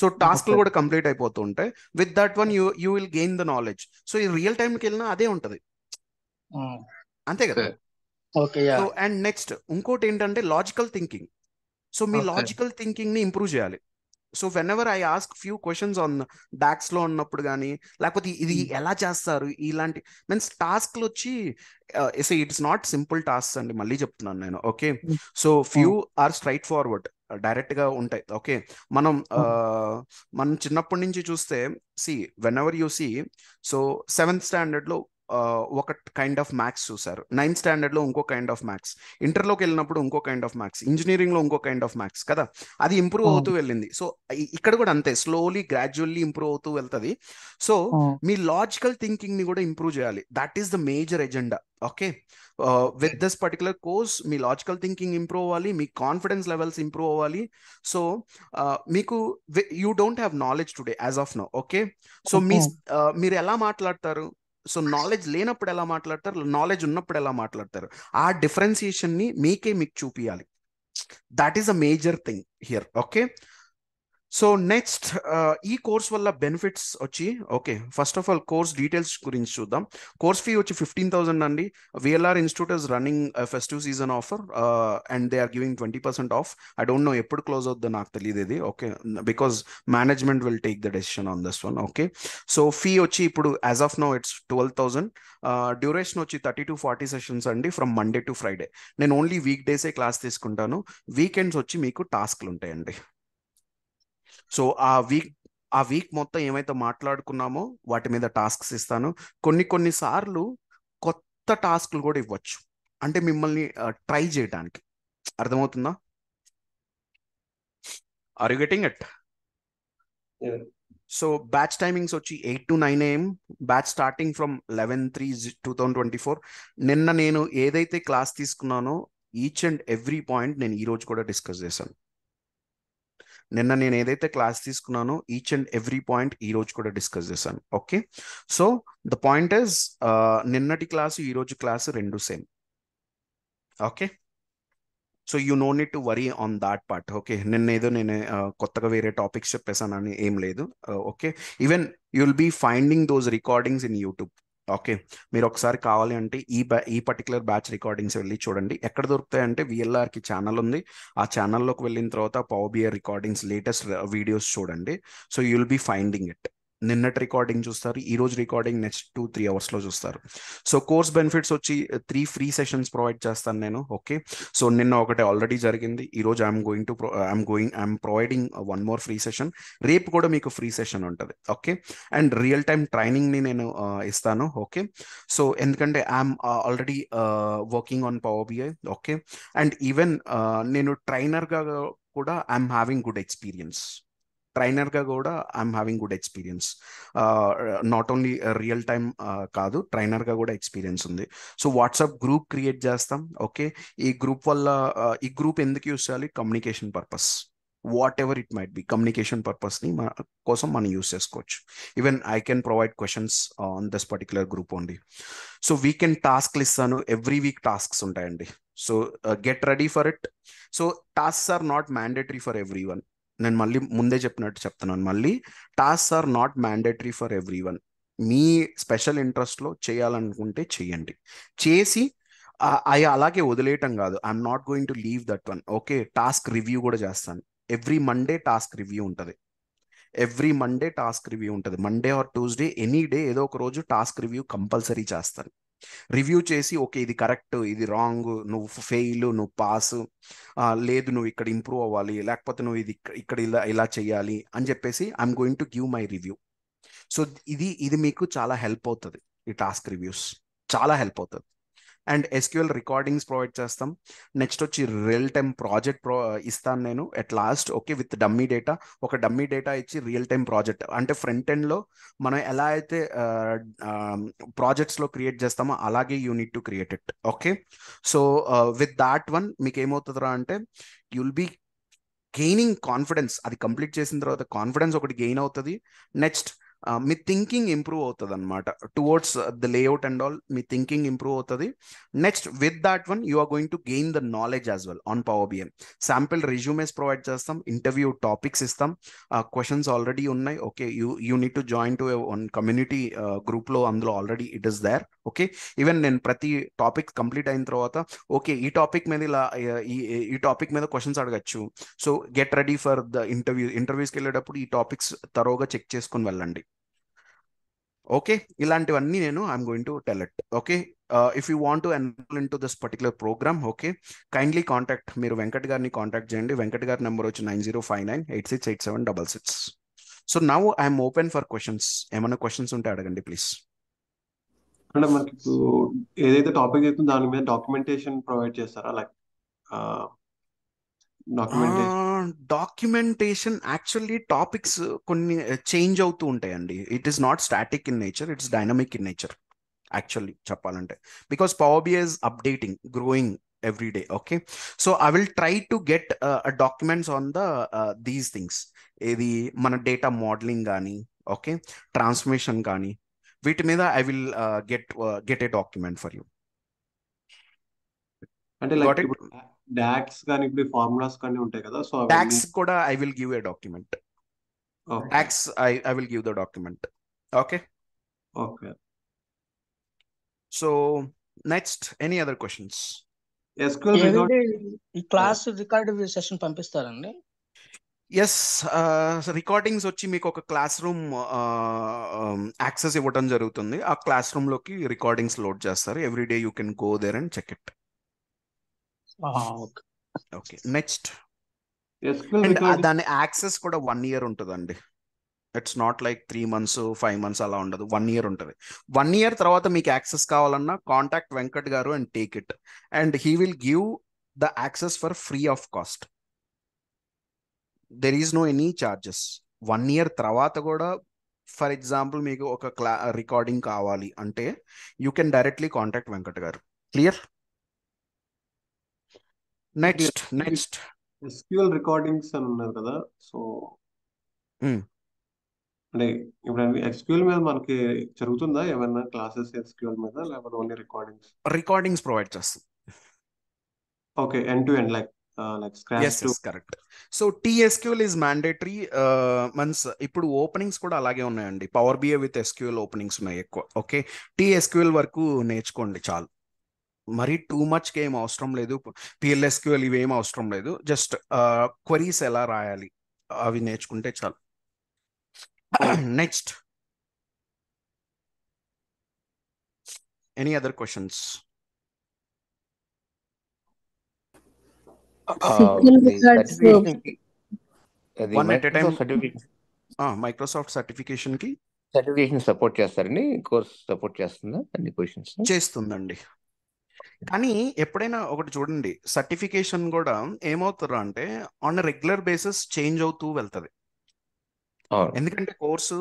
సో టాస్క్ కూడా కంప్లీట్ అయిపోతూ ఉంటాయి with that one you you will gain the knowledge so ఈ రియల్ కి వెళ్ళినా అదే ఉంటది అంతే కదా సో అండ్ నెక్స్ట్ ఇంకోటి ఏంటంటే లాజికల్ థింకింగ్ సో మీ లాజికల్ థింకింగ్ ని ఇంప్రూవ్ చేయాలి so whenever I ask few questions on DAX లో ఉన్నప్పుడు కానీ లేకపోతే ఇది hmm. ఎలా చేస్తారు ఇలాంటి మీన్స్ టాస్క్లు వచ్చి ఇట్స్ నాట్ సింపుల్ టాస్క్ అండి మళ్ళీ చెప్తున్నాను నేను okay so few are straight forward direct గా ఉంటాయి ఓకే మనం hmm. uh, మనం చిన్నప్పటి నుంచి చూస్తే see whenever you see so seventh standard లో ఒక కైండ్ ఆఫ్ మ్యాథ్స్ చూసారు నైన్త్ స్టాండర్డ్ లో ఇంకో కైండ్ ఆఫ్ మ్యాథ్స్ ఇంటర్లోకి వెళ్ళినప్పుడు ఇంకో కైండ్ ఆఫ్ మ్యాథ్స్ ఇంజనీరింగ్ లో ఇంకో కైండ్ ఆఫ్ మ్యాథ్స్ కదా అది ఇంప్రూవ్ అవుతూ వెళ్ళింది సో ఇక్కడ కూడా అంతే స్లోలీ గ్రాడ్యువల్లీ ఇంప్రూవ్ అవుతూ వెళ్తుంది సో మీ లాజికల్ థింకింగ్ ని కూడా ఇంప్రూవ్ చేయాలి that is the major agenda okay with this particular course మీ లాజికల్ థింకింగ్ ఇంప్రూవ్ అవ్వాలి మీ కాన్ఫిడెన్స్ లెవెల్స్ ఇంప్రూవ్ అవ్వాలి సో మీకు you don't have knowledge today as of now okay so మీ మీరు ఎలా మాట్లాడతారు సో నాలెడ్జ్ లేనప్పుడు ఎలా మాట్లాడతారు నాలెడ్జ్ ఉన్నప్పుడు ఎలా మాట్లాడతారు ఆ డిఫరెన్సియేషన్ ని మీకే మీకు చూపియాలి that is a major thing here okay so next uh, ఈ కోర్స్ వల్ల బెనిఫిట్స్ వచ్చి okay first of all course details గురించి చూద్దాం కోర్స్ ఫీ వచ్చి ఫిఫ్టీన్ థౌసండ్ అండి VLR institute is running festive season offer and they are giving twenty percent off I don't know ఎప్పుడు close అవుద్దో నాకు తెలియదు ఇది okay because management will take the decision on this one okay so fee వచ్చి ఇప్పుడు as of now it's twelve thousand duration వచ్చి thirty to forty sessions అండి from Monday to Friday నేను ఓన్లీ వీక్ డేసే క్లాస్ తీసుకుంటాను వీకెండ్స్ వచ్చి మీకు టాస్క్లు ఉంటాయండి సో ఆ వీక్ ఆ వీక్ మొత్తం ఏమైతే మాట్లాడుకున్నామో వాటి మీద టాస్క్స్ ఇస్తాను కొన్ని కొన్ని సార్లు కొత్త టాస్క్లు కూడా ఇవ్వచ్చు అంటే మిమ్మల్ని ట్రై చేయడానికి అర్థమవుతుందా are you getting it so batch timings వచ్చి eight to nine AM batch starting from eleven three two thousand twenty four నిన్న నేను ఏదైతే క్లాస్ తీసుకున్నానో ఈచ్ అండ్ ఎవ్రీ పాయింట్ నేను ఈ రోజు కూడా డిస్కస్ చేశాను నిన్న నేను ఏదైతే క్లాస్ తీసుకున్నానో ఈచ్ అండ్ ఎవ్రీ పాయింట్ ఈ రోజు కూడా డిస్కస్ చేశాను okay so the point is నిన్నటి క్లాసు ఈ రోజు క్లాసు రెండు same okay so you no need to worry on that part okay నిన్న ఏదో నేను uh, కొత్తగా వేరే టాపిక్స్ చెప్పేశానని ఏం లేదు okay even you'll be finding those recordings in YouTube okay మీరు ఒకసారి కావాలి అంటే ఈ బ్యా ఈ పర్టికులర్ బ్యాచ్ రికార్డింగ్స్ వెళ్ళి చూడండి ఎక్కడ దొరుకుతాయి అంటే విఎల్ఆర్కి ఛానల్ ఉంది ఆ ఛానల్లోకి వెళ్ళిన తర్వాత Power BI recordings latest videos చూడండి so you'll be finding it నిన్నటి రికార్డింగ్ చూస్తారు ఈ రోజు రికార్డింగ్ నెక్స్ట్ టూ త్రీ అవర్స్లో చూస్తారు సో కోర్స్ బెనిఫిట్స్ వచ్చి త్రీ ఫ్రీ సెషన్స్ ప్రొవైడ్ చేస్తాను నేను ఓకే సో నిన్న ఒకటి ఆల్రెడీ జరిగింది ఈ రోజు I'm going to I'm going I'm providing one more free session రేపు కూడా మీకు ఫ్రీ సెషన్ ఉంటుంది ఓకే అండ్ రియల్ టైం ట్రైనింగ్ని నేను ఇస్తాను ఓకే సో ఎందుకంటే I'm already working on Power BI okay and even నేను ట్రైనర్గా కూడా ఐఎమ్ హ్యావింగ్ గుడ్ ఎక్స్పీరియన్స్ ట్రైనర్గా కూడా I'm having good experience not only real time కాదు ట్రైనర్గా కూడా ఎక్స్పీరియన్స్ ఉంది సో వాట్సాప్ గ్రూప్ క్రియేట్ చేస్తాం ఓకే ఈ గ్రూప్ వల్ల ఈ గ్రూప్ ఎందుకు యూస్ చేయాలి communication purpose whatever it might be communication పర్పస్ని మన కోసం మనం యూస్ చేసుకోవచ్చు even I can provide questions on this particular group only so weekend టాస్క్లు ఇస్తాను ఎవ్రీ వీక్ టాస్క్స్ ఉంటాయండి so get ready for it so tasks are not mandatory for every one నేను మళ్ళీ ముందే చెప్పినట్టు చెప్తున్నాను మళ్ళీ task are not mandatory for every one మీ స్పెషల్ ఇంట్రెస్ట్లో చేయాలనుకుంటే చేయండి చేసి అవి అలాగే వదిలేయటం కాదు I'm not going to leave that one okay task review కూడా చేస్తాను ఎవ్రీ మండే టాస్క్ రివ్యూ ఉంటుంది ఎవ్రీ మండే టాస్క్ రివ్యూ ఉంటుంది Monday or Tuesday any day ఏదో ఒక రోజు టాస్క్ రివ్యూ కంపల్సరీ చేస్తాను రివ్యూ చేసి ఓకే ఇది కరెక్ట్ ఇది రాంగ్ నువ్వు ఫెయిల్ నువ్వు పాస్ లేదు నువ్వు ఇక్కడ ఇంప్రూవ్ అవ్వాలి లేకపోతే నువ్వు ఇది ఇక్కడ ఇలా ఇలా చేయాలి అని చెప్పేసి I'm going to give my review so ఇది ఇది మీకు చాలా హెల్ప్ అవుతుంది ఈ టాస్క్ రివ్యూస్ చాలా హెల్ప్ అవుతుంది అండ్ ఎస్క్యూఎల్ రికార్డింగ్స్ ప్రొవైడ్ చేస్తాం నెక్స్ట్ వచ్చి రియల్ టైం ప్రాజెక్ట్ ప్రో ఇస్తాను నేను at last okay with dummy data ఒక డమ్మీ డేటా ఇచ్చి రియల్ టైం ప్రాజెక్ట్ అంటే ఫ్రంట్ ఎండ్లో మనం ఎలా అయితే ప్రాజెక్ట్స్లో క్రియేట్ చేస్తామో అలాగే you need to create it okay so with that one మీకు ఏమవుతుందిరా అంటే యుల్ బి గెయినింగ్ కాన్ఫిడెన్స్ అది కంప్లీట్ చేసిన తర్వాత కాన్ఫిడెన్స్ ఒకటి గెయిన్ అవుతుంది నెక్స్ట్ మీ థింకింగ్ ఇంప్రూవ్ అవుతుంది అనమాట towards the layout and all మీ థింకింగ్ ఇంప్రూవ్ అవుతుంది next with that one you are going to gain the knowledge as well on Power BI sample resumes provide చేస్తాం interview topics ఇస్తాం questions already ఉన్నాయి okay you you need to join to one community గ్రూప్లో అందులో already it is there okay even నేను ప్రతి topic complete అయిన తర్వాత okay ఈ టాపిక్ మీద ఇలా ఈ టాపిక్ మీద క్వశ్చన్స్ అడగచ్చు so get ready for the interview ఇంటర్వ్యూస్కి వెళ్ళేటప్పుడు ఈ టాపిక్స్ తరోగా చెక్ చేసుకుని వెళ్ళండి ఓకే ఇలాంటివన్నీ నేను I'm going to tell it okay if you want enrol in to this particular programme okay kindly contact మీరు వెంకట్ గారిని కాంటాక్ట్ చేయండి వెంకట్ గారి నెంబర్ వచ్చి nine zero five nine eight six eight seven double six so now I'm open for questions ఏమైనా questions ఉంటే అడగండి please అంటే మనకి ఏదైతే టాపిక్ చెప్తుందో దాని మీద డాక్యుమెంటేషన్ ప్రొవైడ్ చేస్తారా like uh, documentation actually topics కొన్ని చేంజ్ eh, అవుతూ ఉంటాయండి it is not static in nature it's dynamic in nature actually చెప్పాలంటే because Power BI's updating growing every day okay so I will try to get documents on the these things ఇది మన data modelling కానీ okay transformation కానీ వీటి మీద I will get get a document for you అంటే DAX కానీ ఇప్పుడు formulas కానీ ఉంటాయి కదా సో డాక్స్ కూడా I will give a document DAX I I will give the document okay okay so next any other questions ఈ class record session పంపిస్తారండి yes recordings uh, వచ్చి మీకు ఒక classroom uh, um, access ఇవ్వటం జరుగుతుంది ఆ class రూమ్లోకి recordings load చేస్తారు every day you can go there and check it okay next uh, దాని యాక్సెస్ కూడా వన్ ఇయర్ ఉంటుందండి it's not like three months five months అలా ఉండదు వన్ ఇయర్ ఉంటుంది వన్ ఇయర్ తర్వాత మీకు యాక్సెస్ కావాలన్నా కాంటాక్ట్ వెంకట్ గారు and take it and he will give the access for free of cost there is no any charges one year తర్వాత కూడా for example మీకు ఒక క్లా రికార్డింగ్ కావాలి అంటే you can directly contact Venkat గారు clear next next SQL recordings అని కదా సో hmm. అంటే ఇప్పుడు ఎస్క్యూఎల్ మీద మనకి జరుగుతుందా ఏమైనా క్లాసెస్ ఎస్క్యూఎల్ మీద లేకపోతే ఓన్లీ రికార్డింగ్స్ రికార్డింగ్స్ ప్రొవైడ్ చేస్తాం okay end to end like correct so TSQL is mandatory మన్స్ ఇప్పుడు ఓపెనింగ్స్ కూడా అలాగే ఉన్నాయండి Power BI with SQL openings ఉన్నాయి ఎక్కువ ఓకే టీఎస్క్యూఎల్ వరకు నేర్చుకోండి చాలు మరీ టూ మచ్కి ఏం అవసరం లేదు పిఎల్ఎస్క్యూఎల్ ఏం అవసరం లేదు జస్ట్ క్వరీస్ ఎలా రాయాలి అవి నేర్చుకుంటే చాలు next any other questions Microsoft certification కి సర్టిఫికేషన్ సపోర్ట్ చేస్తారండి కోర్స్ సపోర్ట్ చేస్తుందా అన్ని క్వశ్చన్స్ చేస్తుందండి కానీ ఎప్పుడైనా ఒకటి చూడండి సర్టిఫికేషన్ కూడా ఏమవుతారు అంటే ఆన్ రెగ్యులర్ బేసిస్ చేంజ్ అవుతూ వెళ్తది ఎందుకంటే కోర్సు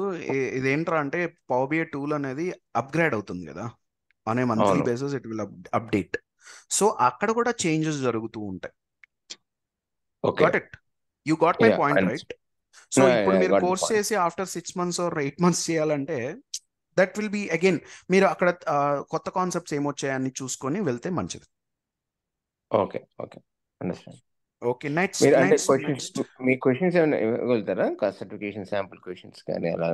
ఇదేంట్రా అంటే పాబియర్ టూల్ అనేది అప్గ్రేడ్ అవుతుంది కదా on a monthly basis it will update so అక్కడ కూడా చేంజెస్ జరుగుతూ ఉంటాయి you got my point right so ఇప్పుడు మీరు కోర్స్ చేసి after six months or eight months చేయాలంటే దట్ విల్ బి అగైన్ మీరు అక్కడ కొత్త కాన్సెప్ట్స్ ఏమొచ్చాయని చూసుకొని వెళ్తే మంచిది ఓకే ఓకే ఓకే నెక్స్ట్ మీరు అంటే క్వశ్చన్స్ మీ క్వశ్చన్స్ ఏమైనా ఇవ్వగలుగుతారా సర్టిఫికేషన్ శాంపుల్ క్వశ్చన్స్ కానీ అలా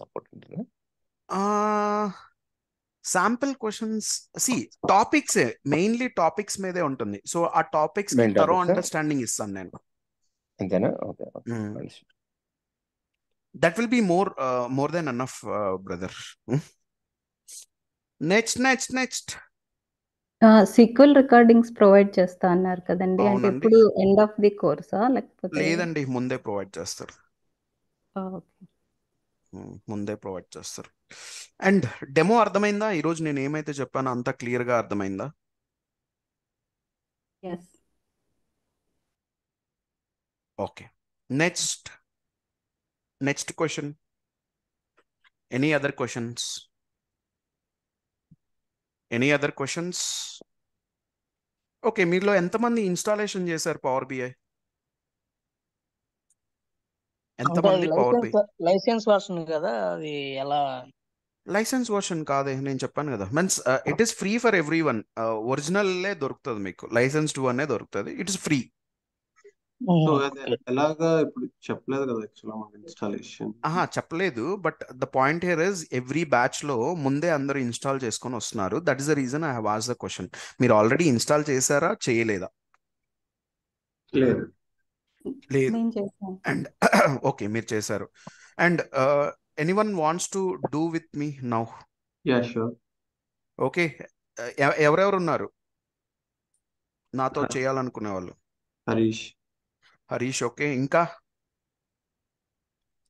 సపోర్ట్ ఉంటుందా sample questions see topics mainly topics మీదే ఉంటుంది సో ఆ టాపిక్స్ తరో అండర్స్టాండింగ్ ఇస్తాను నేను అంతేనా okay hmm. That will be more more than enough brother next next next SQL recordings provide చేస్తా అన్నారు కదండి అంటే ఇప్పుడు ఎండ్ ఆఫ్ ది కోర్సా లేకపోతే లేదండి ముందే ప్రొవైడ్ చేస్తారు ముందే ప్రొవైడ్ చేస్తారు అండ్ డెమో అర్థమైందా ఈ రోజు నేను ఏమైతే చెప్పానో అంత క్లియర్ గా అర్థమైందా okay next next question any other questions any other questions okay మీలో ఎంతమంది ఇన్స్టాలేషన్ చేశారు పవర్ బిఐ ఎంతమంది పవర్ బిఐ లైసెన్స్ వర్షన్ కదా అది ఎలా లైసెన్స్ వర్షన్ కాదే నేను చెప్పాను కదా means it is free for every one original దొరుకుతుంది మీకు లైసెన్స్డ్ వన్ దొరుకుతుంది ఇట్ ఇస్ ఫ్రీ చెప్పలేదు but the point here is every batch లో ముందే అందరూ ఇన్స్టాల్ చేసుకొని వస్తున్నారు that is the reason I have ఆస్ ద క్వశ్చన్ మీరు ఆల్రెడీ ఇన్స్టాల్ చేశారా చేయలేదా లేదు అండ్ ఓకే మీరు చేశారు and any one wants to do with me now okay ఎవరెవరు ఉన్నారు నాతో చేయాలనుకునే వాళ్ళు హరీష్ హరీష్ ఓకే ఇంకా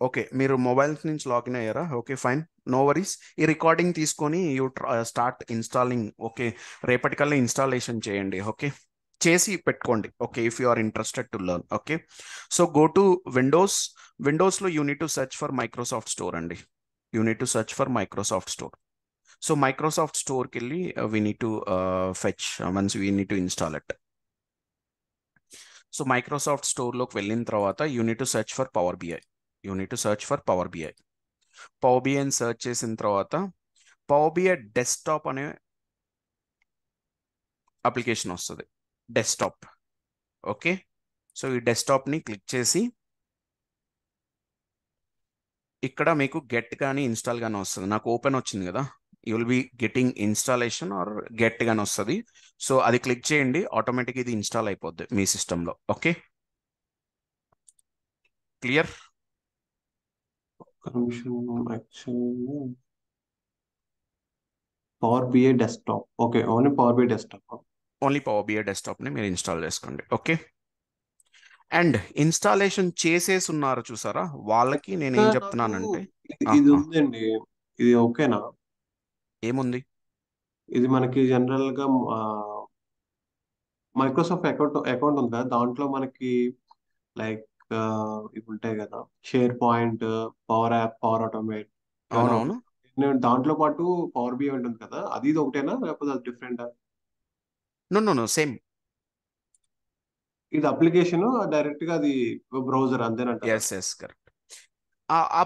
ఓకే మీరు మొబైల్స్ నుంచి లాగిన్ అయ్యారా ఓకే ఫైన్ నో వరీస్ ఈ రికార్డింగ్ తీసుకొని యూ స్టార్ట్ ఇన్స్టాలింగ్ ఓకే రేపటికల్లా ఇన్స్టాలేషన్ చేయండి ఓకే చేసి పెట్టుకోండి okay if you are interested to learn okay so go to Windows విండోస్లో unit to search for Microsoft store అండి you need to search for Microsoft store so Microsoft స్టోర్కి వెళ్ళి we need to fetch మన్స్ we need to install it so Microsoft స్టోర్లోకి వెళ్ళిన తర్వాత you need to search for power BI you need to search for power BI Power బిఐని search చేసిన తర్వాత Power BI desktop అనే అప్లికేషన్ వస్తుంది డెస్క్టాప్ ఓకే సో ఈ డెస్క్టాప్ని క్లిక్ చేసి ఇక్కడ మీకు గెట్ కానీ ఇన్స్టాల్ కానీ వస్తుంది నాకు ఓపెన్ వచ్చింది కదా you will be getting installation or get గాని వస్తుంది సో అది క్లిక్ చేయండి ఆటోమేటిక్ ఇది ఇన్స్టాల్ అయిపోద్ది మీ సిస్టంలో okay clear Power BI desktop okay only Power BI desktop only Power BI BI ని మీరు ఇన్స్టాల్ చేసుకోండి ఓకే అండ్ ఇన్స్టాలేషన్ చేసేసి ఉన్నారు చూసారా వాళ్ళకి నేను ఏం చెప్తున్నానంటే ఇది ఉందండి ఇది ఓకేనా ఏముంది ఇది మనకి జనరల్ గా మైక్రోసాఫ్ట్ అకౌంట్ అకౌంట్ ఉంది కదా దాంట్లో మనకి లైక్ ఇవి ఉంటాయి కదా SharePoint Power App Power Automate నేను దాంట్లో పాటు పవర్ బిఐ ఉంటుంది కదా అది ఇది ఒకటేనా లేకపోతే అది డిఫరెంట్ సేమ్ ఇది అప్లికేషన్ డైరెక్ట్ గా అది బ్రౌజర్ అంతేనంట ఎస్ ఎస్ కరెక్ట్ ఆ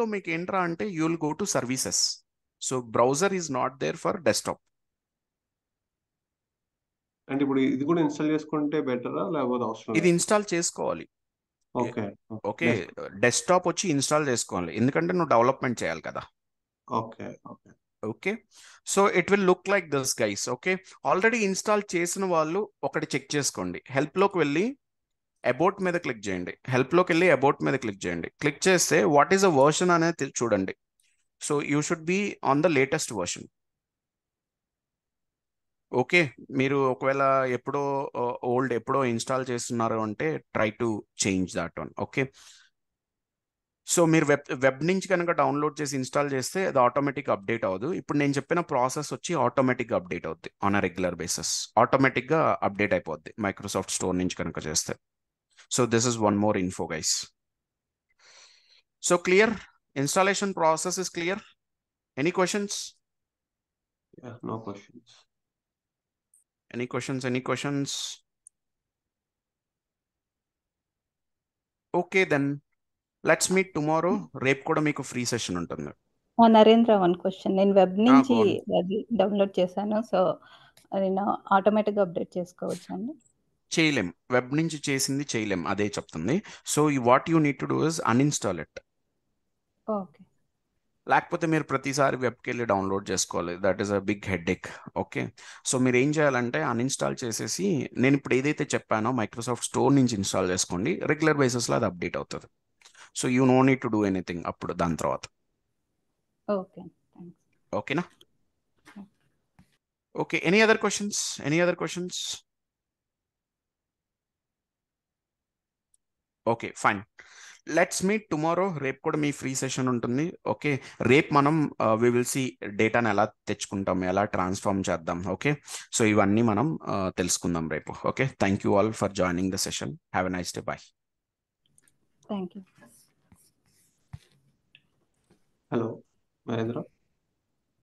లో మీకు ఏంట్రా అంటే will go to services so browser is not there for desktop అంటే ఇప్పుడు ఇది కూడా ఇన్స్టాల్ చేసుకుంటే బెటరా లేకపోతే అవసరం ఇది ఇన్స్టాల్ చేసుకోవాలి ఓకే ఓకే డెస్క్టాప్ వచ్చి ఇన్స్టాల్ చేసుకోవాలి ఎందుకంటే నువ్వు డెవలప్మెంట్ చేయాలి కదా okay okay okay so it will look like this guys okay already install చేసిన వాళ్ళు ఒకటి చెక్ చేసుకోండి హెల్ప్లోకి వెళ్ళి అబౌట్ మీద క్లిక్ చేయండి హెల్ప్లోకి వెళ్ళి అబౌట్ మీద క్లిక్ చేయండి క్లిక్ చేస్తే వాట్ ఈస్ అ వర్షన్ అనేది చూడండి so you should be on the latest version. Okay మీరు ఒకవేళ ఎప్పుడో ఓల్డ్ ఎప్పుడో ఇన్స్టాల్ చేస్తున్నారు అంటే try to change that one okay so మీరు వెబ్ వెబ్ నుంచి కనుక డౌన్లోడ్ చేసి ఇన్స్టాల్ చేస్తే అది ఆటోమేటిక్ అప్డేట్ అవ్వదు ఇప్పుడు నేను చెప్పిన ప్రాసెస్ వచ్చి ఆటోమేటిక్గా అప్డేట్ అవుద్ది ఆన్ అ రెగ్యులర్ బేసిస్ ఆటోమేటిక్గా అప్డేట్ అయిపోద్ది మైక్రోసాఫ్ట్ స్టోర్ నుంచి కనుక చేస్తే so this is one more info guys so clear Installation process is clear. Any questions? Yeah, no questions. Any questions? Any questions? Okay then let's meet tomorrow రేపు కూడా మీకు free session ఉంటుంది Narendra one question నేను web నుంచి అది download చేశాను so నేను ఆటోమేటిక్గా అప్డేట్ చేసుకోవచ్చు అండి చేయలేం వెబ్ నుంచి చేసింది చేయలేం అదే చెప్తుంది so what you need to do is uninstall it okay లేకపోతే మీరు ప్రతిసారి వెబ్కి వెళ్ళి డౌన్లోడ్ చేసుకోవాలి దట్ ఈస్ అ బిగ్ ఎక్ ఓకే సో మీరు ఏం చేయాలంటే అన్ఇన్స్టాల్ చేసేసి నేను ఇప్పుడు ఏదైతే చెప్పానో మైక్రోసాఫ్ట్ స్టోర్ నుంచి ఇన్స్టాల్ చేసుకోండి రెగ్యులర్ బేసిస్లో అది అప్డేట్ అవుతుంది so you no need to do anything అప్పుడు దాని తర్వాత ఓకే ఓకేనా okay any other questions any other questions okay fine let's meet tomorrow రేపు కూడా మీ ఫ్రీ సెషన్ ఉంటుంది ఓకే రేపు మనం వి విల్ సి డేటాను ఎలా తెచ్చుకుంటాం ఎలా ట్రాన్స్ఫార్మ్ చేద్దాం ఓకే సో ఇవన్నీ మనం తెలుసుకుందాం రేపు okay thank you all for joining the session have a nice day bye thank you hello Narendra